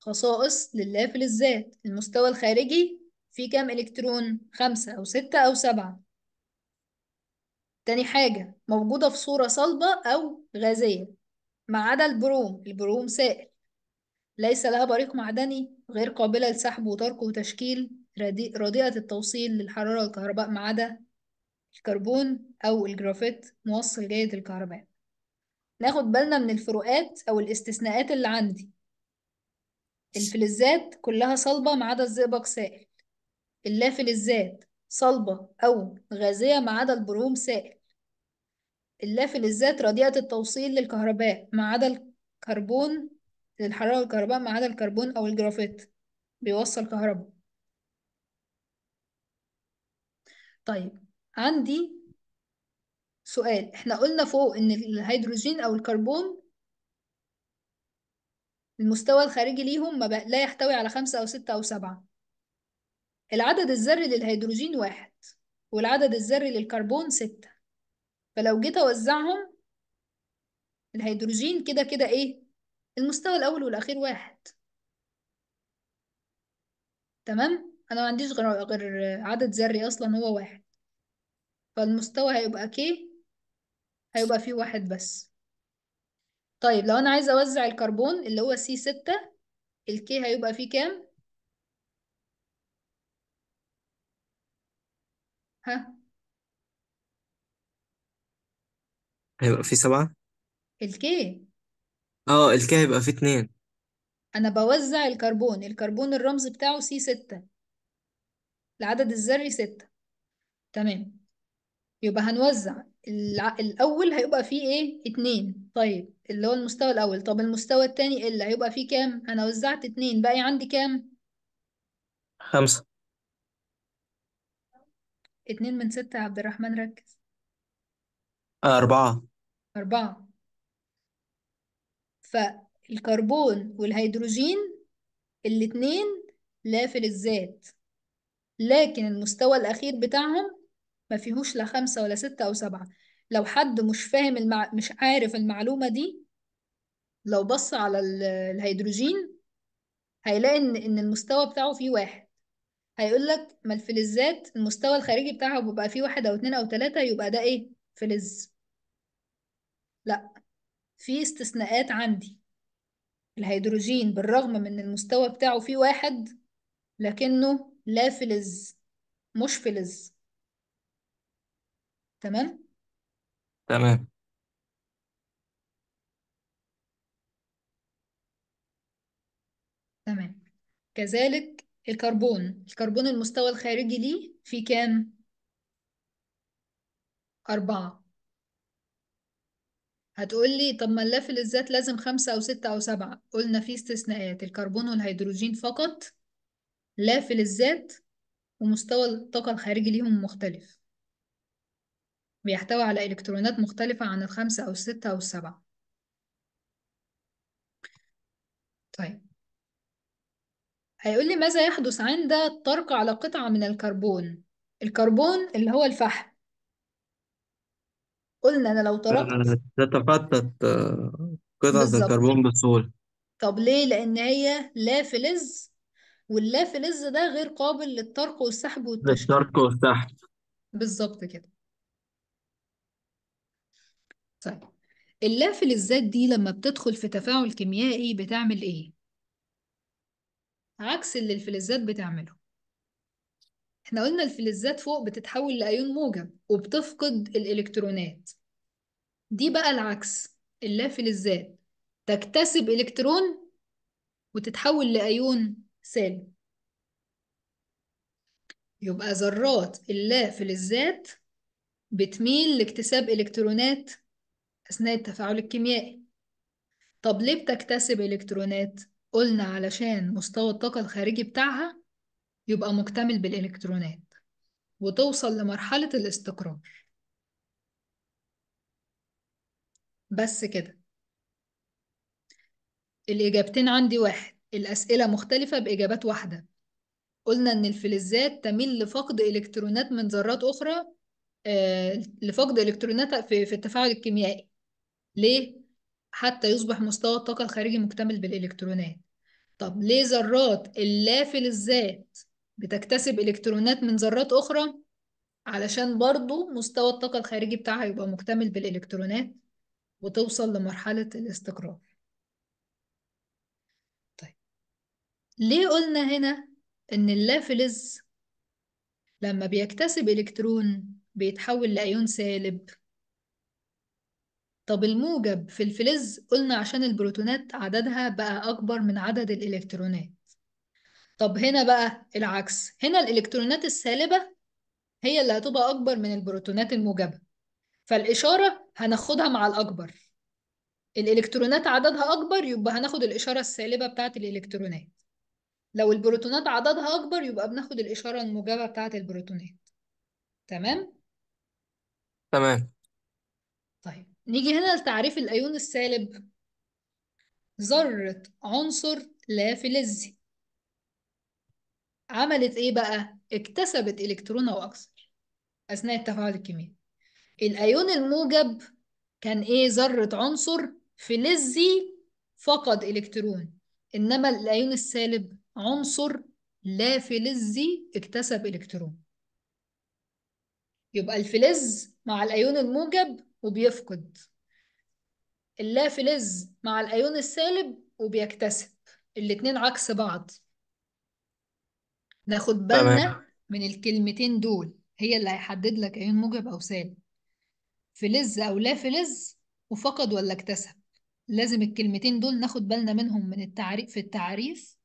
خصائص لله في الذات المستوى الخارجي فيه كام إلكترون؟ خمسة أو ستة أو سبعة تاني حاجة موجودة في صورة صلبة أو غازية ما عدا البروم البروم سائل ليس لها بريق معدني غير قابلة لسحب وترك وتشكيل رديئة التوصيل للحرارة والكهرباء ما عدا الكربون أو الجرافيت موصل جيد الكهرباء ناخد بالنا من الفروقات أو الاستثناءات اللي عندي الفلزات كلها صلبة ما عدا الزئبق سائل اللافلزات صلبة أو غازية ما عدا البروم سائل اللافلزات رديئة التوصيل للكهرباء ما عدا الكربون للحرارة والكهرباء ما عدا الكربون أو الجرافيت بيوصل كهرباء طيب عندي سؤال احنا قلنا فوق ان الهيدروجين او الكربون المستوى الخارجي ليهم ما بقى لا يحتوي على خمسة أو ستة أو سبعة العدد الذري للهيدروجين واحد والعدد الذري للكربون ستة فلو جيت أوزعهم الهيدروجين كده كده إيه المستوى الأول والأخير واحد تمام أنا ما عنديش غير عدد ذري أصلا هو واحد فالمستوى هيبقى كيه هيبقى فيه واحد بس طيب لو انا عايزه اوزع الكربون اللي هو سي 6 الكي هيبقى فيه كام ها هيبقى فيه سبعة الكي اه الكي هيبقى فيه اتنين انا بوزع الكربون الكربون الرمز بتاعه سي 6 العدد الذري 6 تمام يبقى هنوزع الاول هيبقى فيه ايه اتنين طيب اللي هو المستوى الاول طب المستوى التاني اللي هيبقى فيه كام انا وزعت اتنين باقي عندي كام خمسة اتنين من ستة يا عبد الرحمن ركز أربعة أربعة فالكربون والهيدروجين الاتنين لا الذات لكن المستوى الأخير بتاعهم ما فيهوش لا خمسة ولا ستة أو سبعة لو حد مش فاهم المع... مش عارف المعلومة دي لو بص على الهيدروجين هيلاقي إن إن المستوى بتاعه فيه واحد هيقول لك ما الفلزات المستوى الخارجي بتاعها بيبقى فيه واحد أو اتنين أو تلاتة يبقى ده إيه فلز لا في استثناءات عندي الهيدروجين بالرغم من إن المستوى بتاعه فيه واحد لكنه لا فلز مش فلز تمام تمام تمام كذلك الكربون الكربون المستوى الخارجي ليه في كام؟ أربعة هتقول لي طب ما اللافل للذات لازم خمسة أو ستة أو سبعة قلنا في استثناءات الكربون والهيدروجين فقط لافل الذات ومستوى الطاقة الخارجي ليهم مختلف بيحتوي على إلكترونات مختلفة عن الخمسة أو الستة أو السبعة طيب هيقول لي ماذا يحدث عند الطرق على قطعة من الكربون الكربون اللي هو الفحم قلنا أنا لو طرقت آه، تتفتت آه، قطعة الكربون بسهولة طب ليه؟ لأن هي لا فلز واللا ده غير قابل للطرق والسحب والتشكيل للشرق والسحب بالظبط كده طيب اللافل للذات دي لما بتدخل في تفاعل كيميائي بتعمل ايه؟ عكس اللي الفلزات بتعمله احنا قلنا الفلزات فوق بتتحول لأيون موجب وبتفقد الإلكترونات دي بقى العكس للذات تكتسب إلكترون وتتحول لأيون سالب يبقى ذرات للذات بتميل لاكتساب إلكترونات أثناء التفاعل الكيميائي طب ليه بتكتسب إلكترونات؟ قلنا علشان مستوى الطاقة الخارجي بتاعها يبقى مكتمل بالإلكترونات وتوصل لمرحلة الاستقرار بس كده الإجابتين عندي واحد الأسئلة مختلفة بإجابات واحدة قلنا إن الفلزات تميل لفقد إلكترونات من ذرات أخرى آه، لفقد إلكترونات في, في التفاعل الكيميائي ليه؟ حتى يصبح مستوى الطاقة الخارجي مكتمل بالإلكترونات طب ليه ذرات اللاف للذات بتكتسب إلكترونات من ذرات أخرى؟ علشان برضو مستوى الطاقة الخارجي بتاعها يبقى مكتمل بالإلكترونات وتوصل لمرحلة الاستقرار طيب ليه قلنا هنا إن اللافلز لما بيكتسب إلكترون بيتحول لأيون سالب طب الموجب في الفلز قلنا عشان البروتونات عددها بقى أكبر من عدد الإلكترونات طب هنا بقى العكس هنا الإلكترونات السالبة هي اللي هتبقى أكبر من البروتونات الموجبة فالإشارة هناخدها مع الأكبر الإلكترونات عددها أكبر يبقى هناخد الإشارة السالبة بتاعة الإلكترونات لو البروتونات عددها أكبر يبقى بناخد الإشارة الموجبة بتاعة البروتونات تمام؟ تمام نيجي هنا لتعريف الأيون السالب ذرة عنصر لا فلزي عملت إيه بقى؟ اكتسبت إلكترون أو أكثر أثناء التفاعل الكيميائي الأيون الموجب كان إيه ذرة عنصر فلزي فقد إلكترون إنما الأيون السالب عنصر لا فلزي اكتسب إلكترون يبقى الفلز مع الأيون الموجب وبيفقد اللا فلز مع الايون السالب وبيكتسب الاتنين عكس بعض ناخد بالنا تمام من الكلمتين دول هي اللي هيحدد لك ايون موجب او سالب فلز او لا فلز وفقد ولا اكتسب لازم الكلمتين دول ناخد بالنا منهم من التعريف في التعريف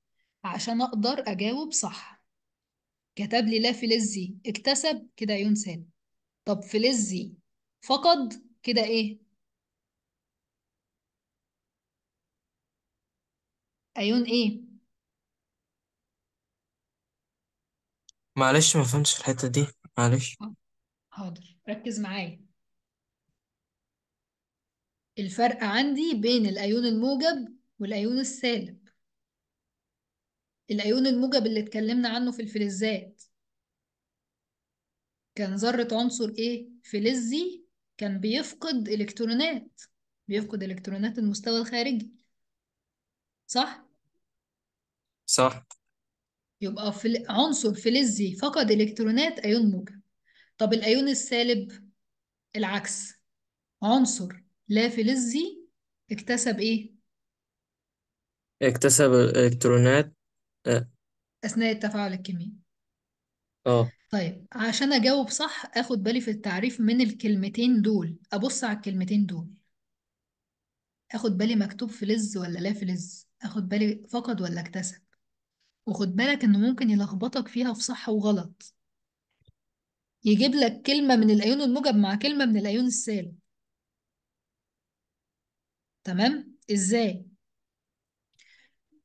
عشان اقدر اجاوب صح كتب لي لا فلزي اكتسب كده ايون سالب طب فلزي فقد كده ايه ايون ايه معلش ما فهمتش الحتة دي معلش آه، حاضر ركز معايا الفرق عندي بين الايون الموجب والايون السالب الايون الموجب اللي اتكلمنا عنه في الفلزات كان ذرة عنصر ايه فلزي كان بيفقد إلكترونات بيفقد إلكترونات المستوى الخارجي صح؟ صح يبقى في عنصر فلزي فقد إلكترونات أيون موجب طب الأيون السالب العكس عنصر لا فلزي اكتسب إيه؟ اكتسب الإلكترونات آه. أثناء التفاعل الكيميائي اه طيب عشان أجاوب صح أخد بالي في التعريف من الكلمتين دول أبص على الكلمتين دول أخد بالي مكتوب فلز ولا لا فلز أخد بالي فقد ولا اكتسب وخد بالك إنه ممكن يلخبطك فيها في صح وغلط يجيب لك كلمة من الأيون الموجب مع كلمة من الأيون السالب تمام إزاي؟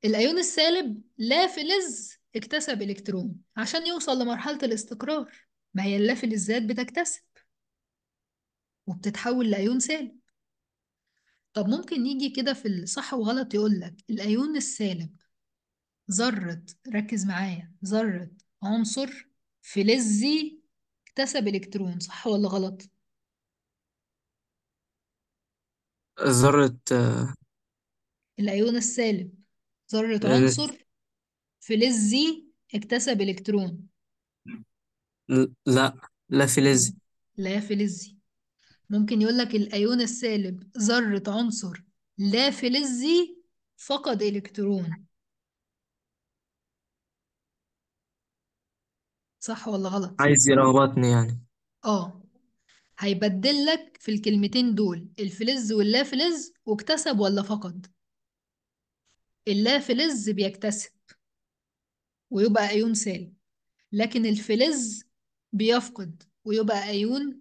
الأيون السالب لا فلز اكتسب إلكترون عشان يوصل لمرحلة الاستقرار ما هي اللا الذات بتكتسب وبتتحول لأيون سالب طب ممكن يجي كده في الصح وغلط يقولك الأيون السالب ذرة ركز معايا ذرة عنصر فلزي اكتسب إلكترون صح ولا غلط؟ ذرة آه، الأيون السالب ذرة عنصر فلزي اكتسب إلكترون لا لا فلزي لا فلزي ممكن يقول لك الأيون السالب ذرة عنصر لا فلزي فقد إلكترون صح ولا غلط؟ عايز يرغبطني يعني اه هيبدل لك في الكلمتين دول الفلز واللا فلز واكتسب ولا فقد اللا فلز بيكتسب ويبقى أيون سالب لكن الفلز بيفقد ويبقى أيون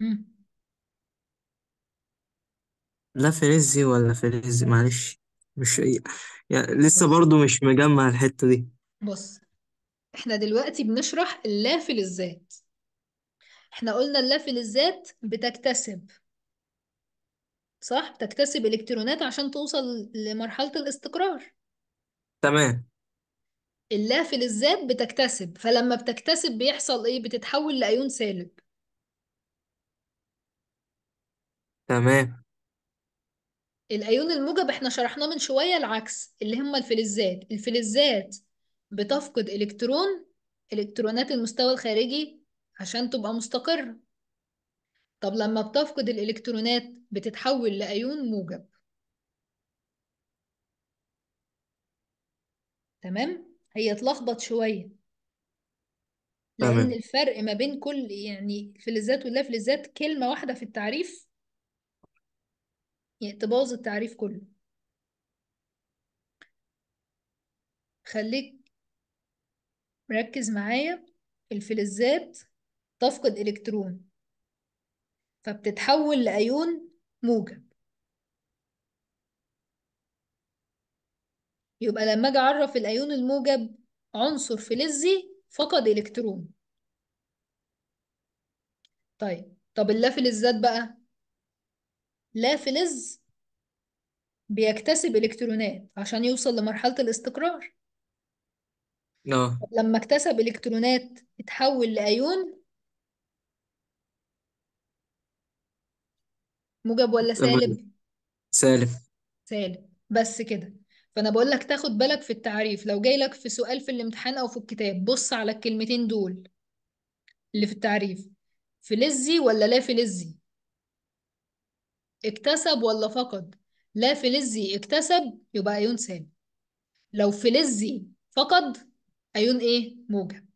مم. لا فلزي ولا فلزي معلش مش يعني لسه برضو مش مجمع الحتة دي بص احنا دلوقتي بنشرح اللا فلزات احنا قلنا اللا فلزات بتكتسب صح بتكتسب الكترونات عشان توصل لمرحلة الاستقرار تمام اللافل الذات بتكتسب فلما بتكتسب بيحصل ايه بتتحول لايون سالب تمام الايون الموجب احنا شرحناه من شوية العكس اللي هما الفلزات الفلزات بتفقد الكترون الكترونات المستوى الخارجي عشان تبقى مستقرة طب لما بتفقد الإلكترونات بتتحول لأيون موجب تمام هي اتلخبط شوية لأن تمام الفرق ما بين كل يعني فلزات ولا فلزات كلمة واحدة في التعريف يعني تبوظ التعريف كله خليك مركز معايا الفلزات تفقد إلكترون فبتتحول لأيون موجب يبقى لما أجي أعرف الأيون الموجب عنصر فلزي فقد إلكترون طيب طب اللافلزات بقى لا فلز بيكتسب إلكترونات عشان يوصل لمرحلة الاستقرار no. آه. لما اكتسب إلكترونات اتحول لأيون موجب ولا سالب سالب سالب بس كده فانا بقول لك تاخد بالك في التعريف لو جاي لك في سؤال في الامتحان او في الكتاب بص على الكلمتين دول اللي في التعريف فلزي ولا لا فلزي اكتسب ولا فقد لا فلزي اكتسب يبقى ايون سالب لو فلزي فقد ايون ايه موجب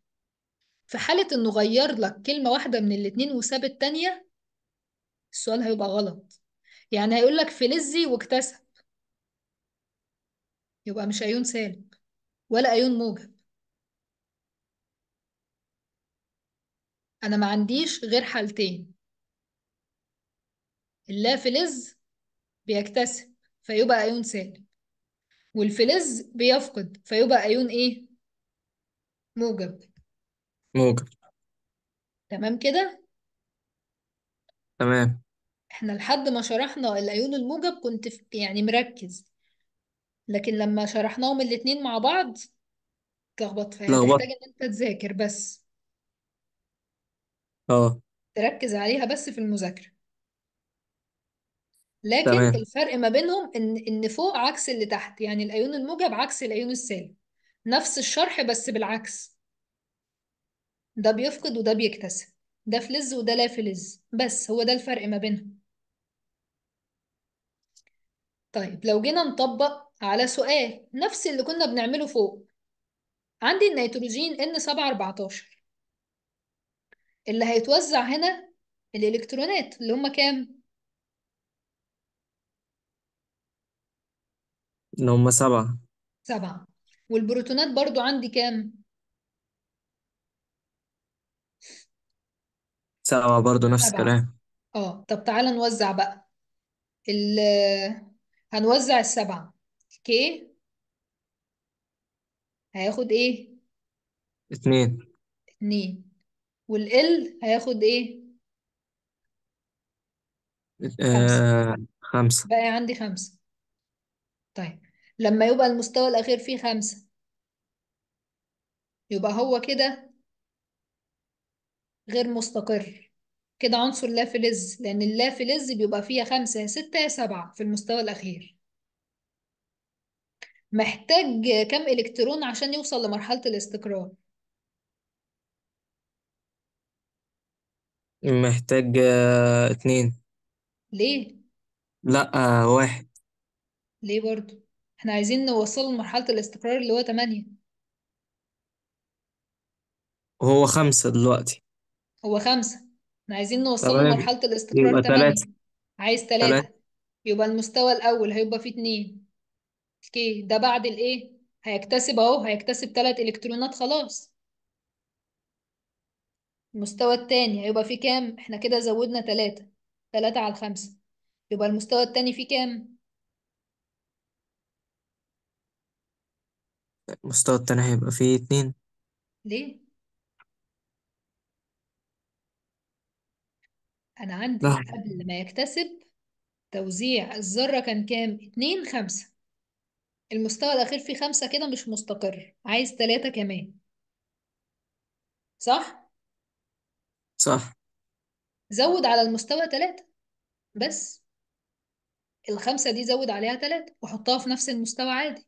في حالة انه غير لك كلمة واحدة من الاتنين وساب التانية السؤال هيبقى غلط يعني هيقول لك فلزي واكتسب يبقى مش أيون سالب ولا أيون موجب أنا ما عنديش غير حالتين اللافلز بيكتسب فيبقى أيون سالب والفلز بيفقد فيبقى أيون إيه؟ موجب موجب تمام كده؟ تمام احنا لحد ما شرحنا الأيون الموجب كنت في- يعني مركز لكن لما شرحناهم الاتنين مع بعض اتلخبطت فهتحتاج يعني لخبطت ان انت تذاكر بس اه تركز عليها بس في المذاكرة لكن تمام الفرق ما بينهم ان ان فوق عكس اللي تحت يعني الايون الموجب عكس الايون السالب نفس الشرح بس بالعكس ده بيفقد وده بيكتسب ده فلز وده لا فلز بس هو ده الفرق ما بينهم طيب لو جينا نطبق على سؤال نفس اللي كنا بنعمله فوق عندي النيتروجين N714 اللي هيتوزع هنا الالكترونات اللي هما كام اللي هما سبعة سبعة والبروتونات برضو عندي كام سبعة برضو نفس سبعة الكلام اه طب تعالى نوزع بقى ال هنوزع السبعة كي هياخد ايه اثنين اتنين والال هياخد ايه خمسة آه خمسة بقى عندي خمسة طيب لما يبقى المستوى الأخير فيه خمسة يبقى هو كده غير مستقر كده عنصر لا فلز لأن اللا فلز بيبقى فيها خمسة يا ستة يا سبعة في المستوى الأخير محتاج كم إلكترون عشان يوصل لمرحلة الاستقرار محتاج آه، اتنين ليه؟ لا آه، واحد ليه برضو؟ احنا عايزين نوصله لمرحلة الاستقرار اللي هو تمانية هو خمسة دلوقتي هو خمسة احنا عايزين نوصله تمام لمرحلة الاستقرار يبقى تمانية ثلاثة عايز ثلاثة ثلاثة يبقى المستوى الأول هيبقى فيه اتنين اوكي ده بعد الايه هيكتسب اهو هيكتسب تلات الكترونات خلاص المستوى التاني هيبقى فيه كام احنا كده زودنا تلاتة تلاتة على الخمسة يبقى المستوى التاني فيه كام المستوى التاني هيبقى فيه اتنين ليه أنا عندي نعم قبل ما يكتسب توزيع الذرة كان كام؟ اتنين خمسة المستوى الأخير فيه خمسة كده مش مستقر عايز تلاتة كمان صح؟ صح زود على المستوى تلاتة بس الخمسة دي زود عليها تلاتة وحطها في نفس المستوى عادي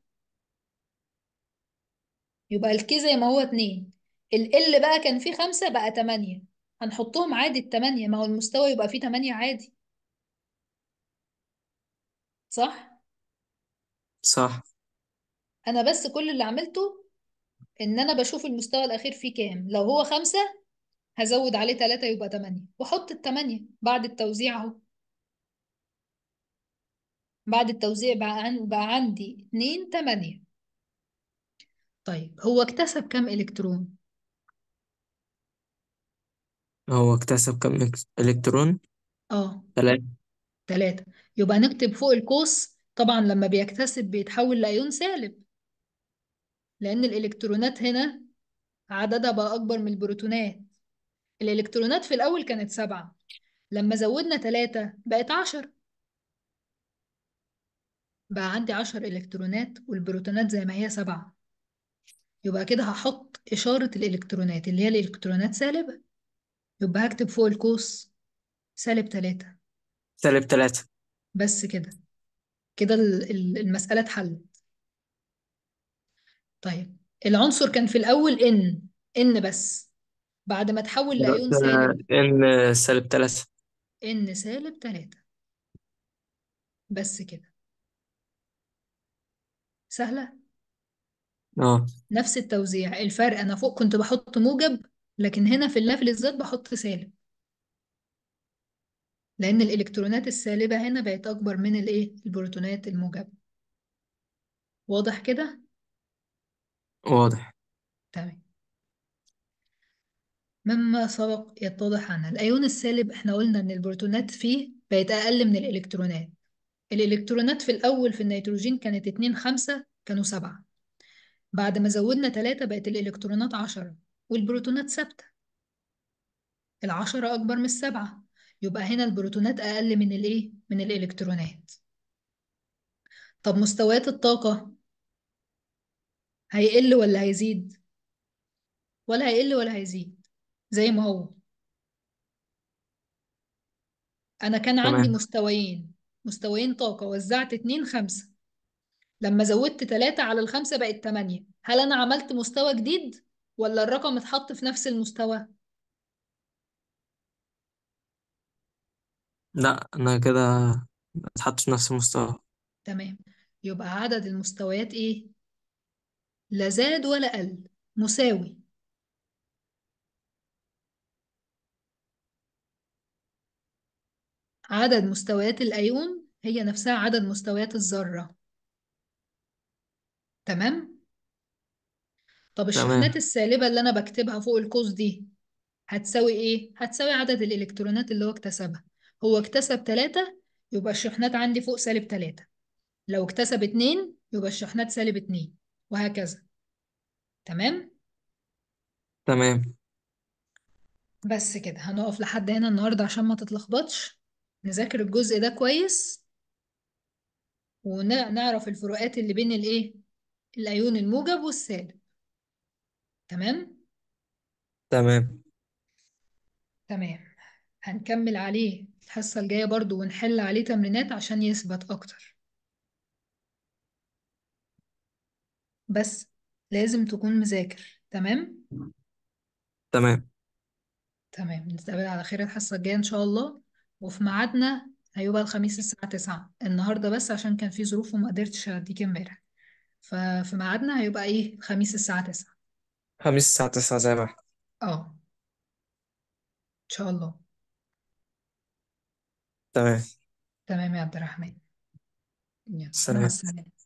يبقى الكي زي ما هو اتنين ال بقى كان فيه خمسة بقى تمانية هنحطهم عادي التمانية ما هو المستوى يبقى فيه تمانية عادي صح؟ صح أنا بس كل اللي عملته إن أنا بشوف المستوى الأخير فيه كام لو هو خمسة هزود عليه تلاتة يبقى تمانية وأحط التمانية بعد التوزيع أهو بعد التوزيع بقى, عن... بقى عندي اتنين تمانية طيب هو اكتسب كام إلكترون؟ هو اكتسب كم إلكترون؟ اه ثلاثة تلاتة يبقى نكتب فوق القوس طبعا لما بيكتسب بيتحول لأيون سالب لأن الإلكترونات هنا عددها بقى أكبر من البروتونات الإلكترونات في الأول كانت سبعة لما زودنا تلاتة بقت عشر بقى عندي عشر إلكترونات والبروتونات زي ما هي سبعة يبقى كده هحط إشارة الإلكترونات اللي هي الإلكترونات سالبة يبقى هكتب فوق القوس سالب تلاتة سالب تلاتة بس كده كده المسألة اتحلت طيب العنصر كان في الأول إن إن بس بعد ما تحول لأيون سالب ان سالب تلاتة إن سالب تلاتة بس كده سهلة اه نفس التوزيع الفرق أنا فوق كنت بحط موجب لكن هنا في اللافل الذات بحط سالب لأن الإلكترونات السالبة هنا بقت أكبر من الإيه؟ البروتونات الموجبة واضح كده؟ واضح تمام مما سبق يتضح عنها الأيون السالب احنا قلنا إن البروتونات فيه بقت أقل من الإلكترونات الإلكترونات في الأول في النيتروجين كانت اتنين خمسة كانوا سبعة بعد ما زودنا تلاتة بقت الإلكترونات عشرة والبروتونات ثابتة العشرة أكبر من السبعة يبقى هنا البروتونات أقل من الإيه؟ من الإلكترونات طب مستويات الطاقة هيقل ولا هيزيد؟ ولا هيقل ولا هيزيد زي ما هو أنا كان عندي مستويين مستويين طاقة وزعت اتنين خمسة لما زودت تلاتة على الخمسة بقت تمانية هل أنا عملت مستوى جديد؟ ولا الرقم اتحط في نفس المستوى لا انا كده اتحط في نفس المستوى تمام يبقى عدد المستويات ايه لا زاد ولا قل مساوي عدد مستويات الأيون هي نفسها عدد مستويات الذرة تمام طب تمام الشحنات السالبة اللي أنا بكتبها فوق القوس دي هتساوي إيه؟ هتساوي عدد الإلكترونات اللي هو اكتسبها هو اكتسب تلاتة يبقى الشحنات عندي فوق سالب تلاتة لو اكتسب اتنين يبقى الشحنات سالب اتنين وهكذا تمام؟ تمام بس كده هنقف لحد هنا النهاردة عشان ما تتلخبطش نذاكر الجزء ده كويس ونعرف الفروقات اللي بين الإيه؟ الأيون الموجب والسالب تمام تمام تمام هنكمل عليه الحصة الجاية برضو ونحل عليه تمرينات عشان يثبت أكتر بس لازم تكون مذاكر تمام تمام تمام نتقابل على خير الحصة الجاية إن شاء الله وفي ميعادنا هيبقى الخميس الساعة 9 النهاردة بس عشان كان في ظروف وما قدرتش أديك امبارح ففي ميعادنا هيبقى إيه الخميس الساعة 9 خميس الساعة تسعة زي ما احنا اه ان شاء الله تمام تمام يا عبد الرحمن يلا مع سلام السلامة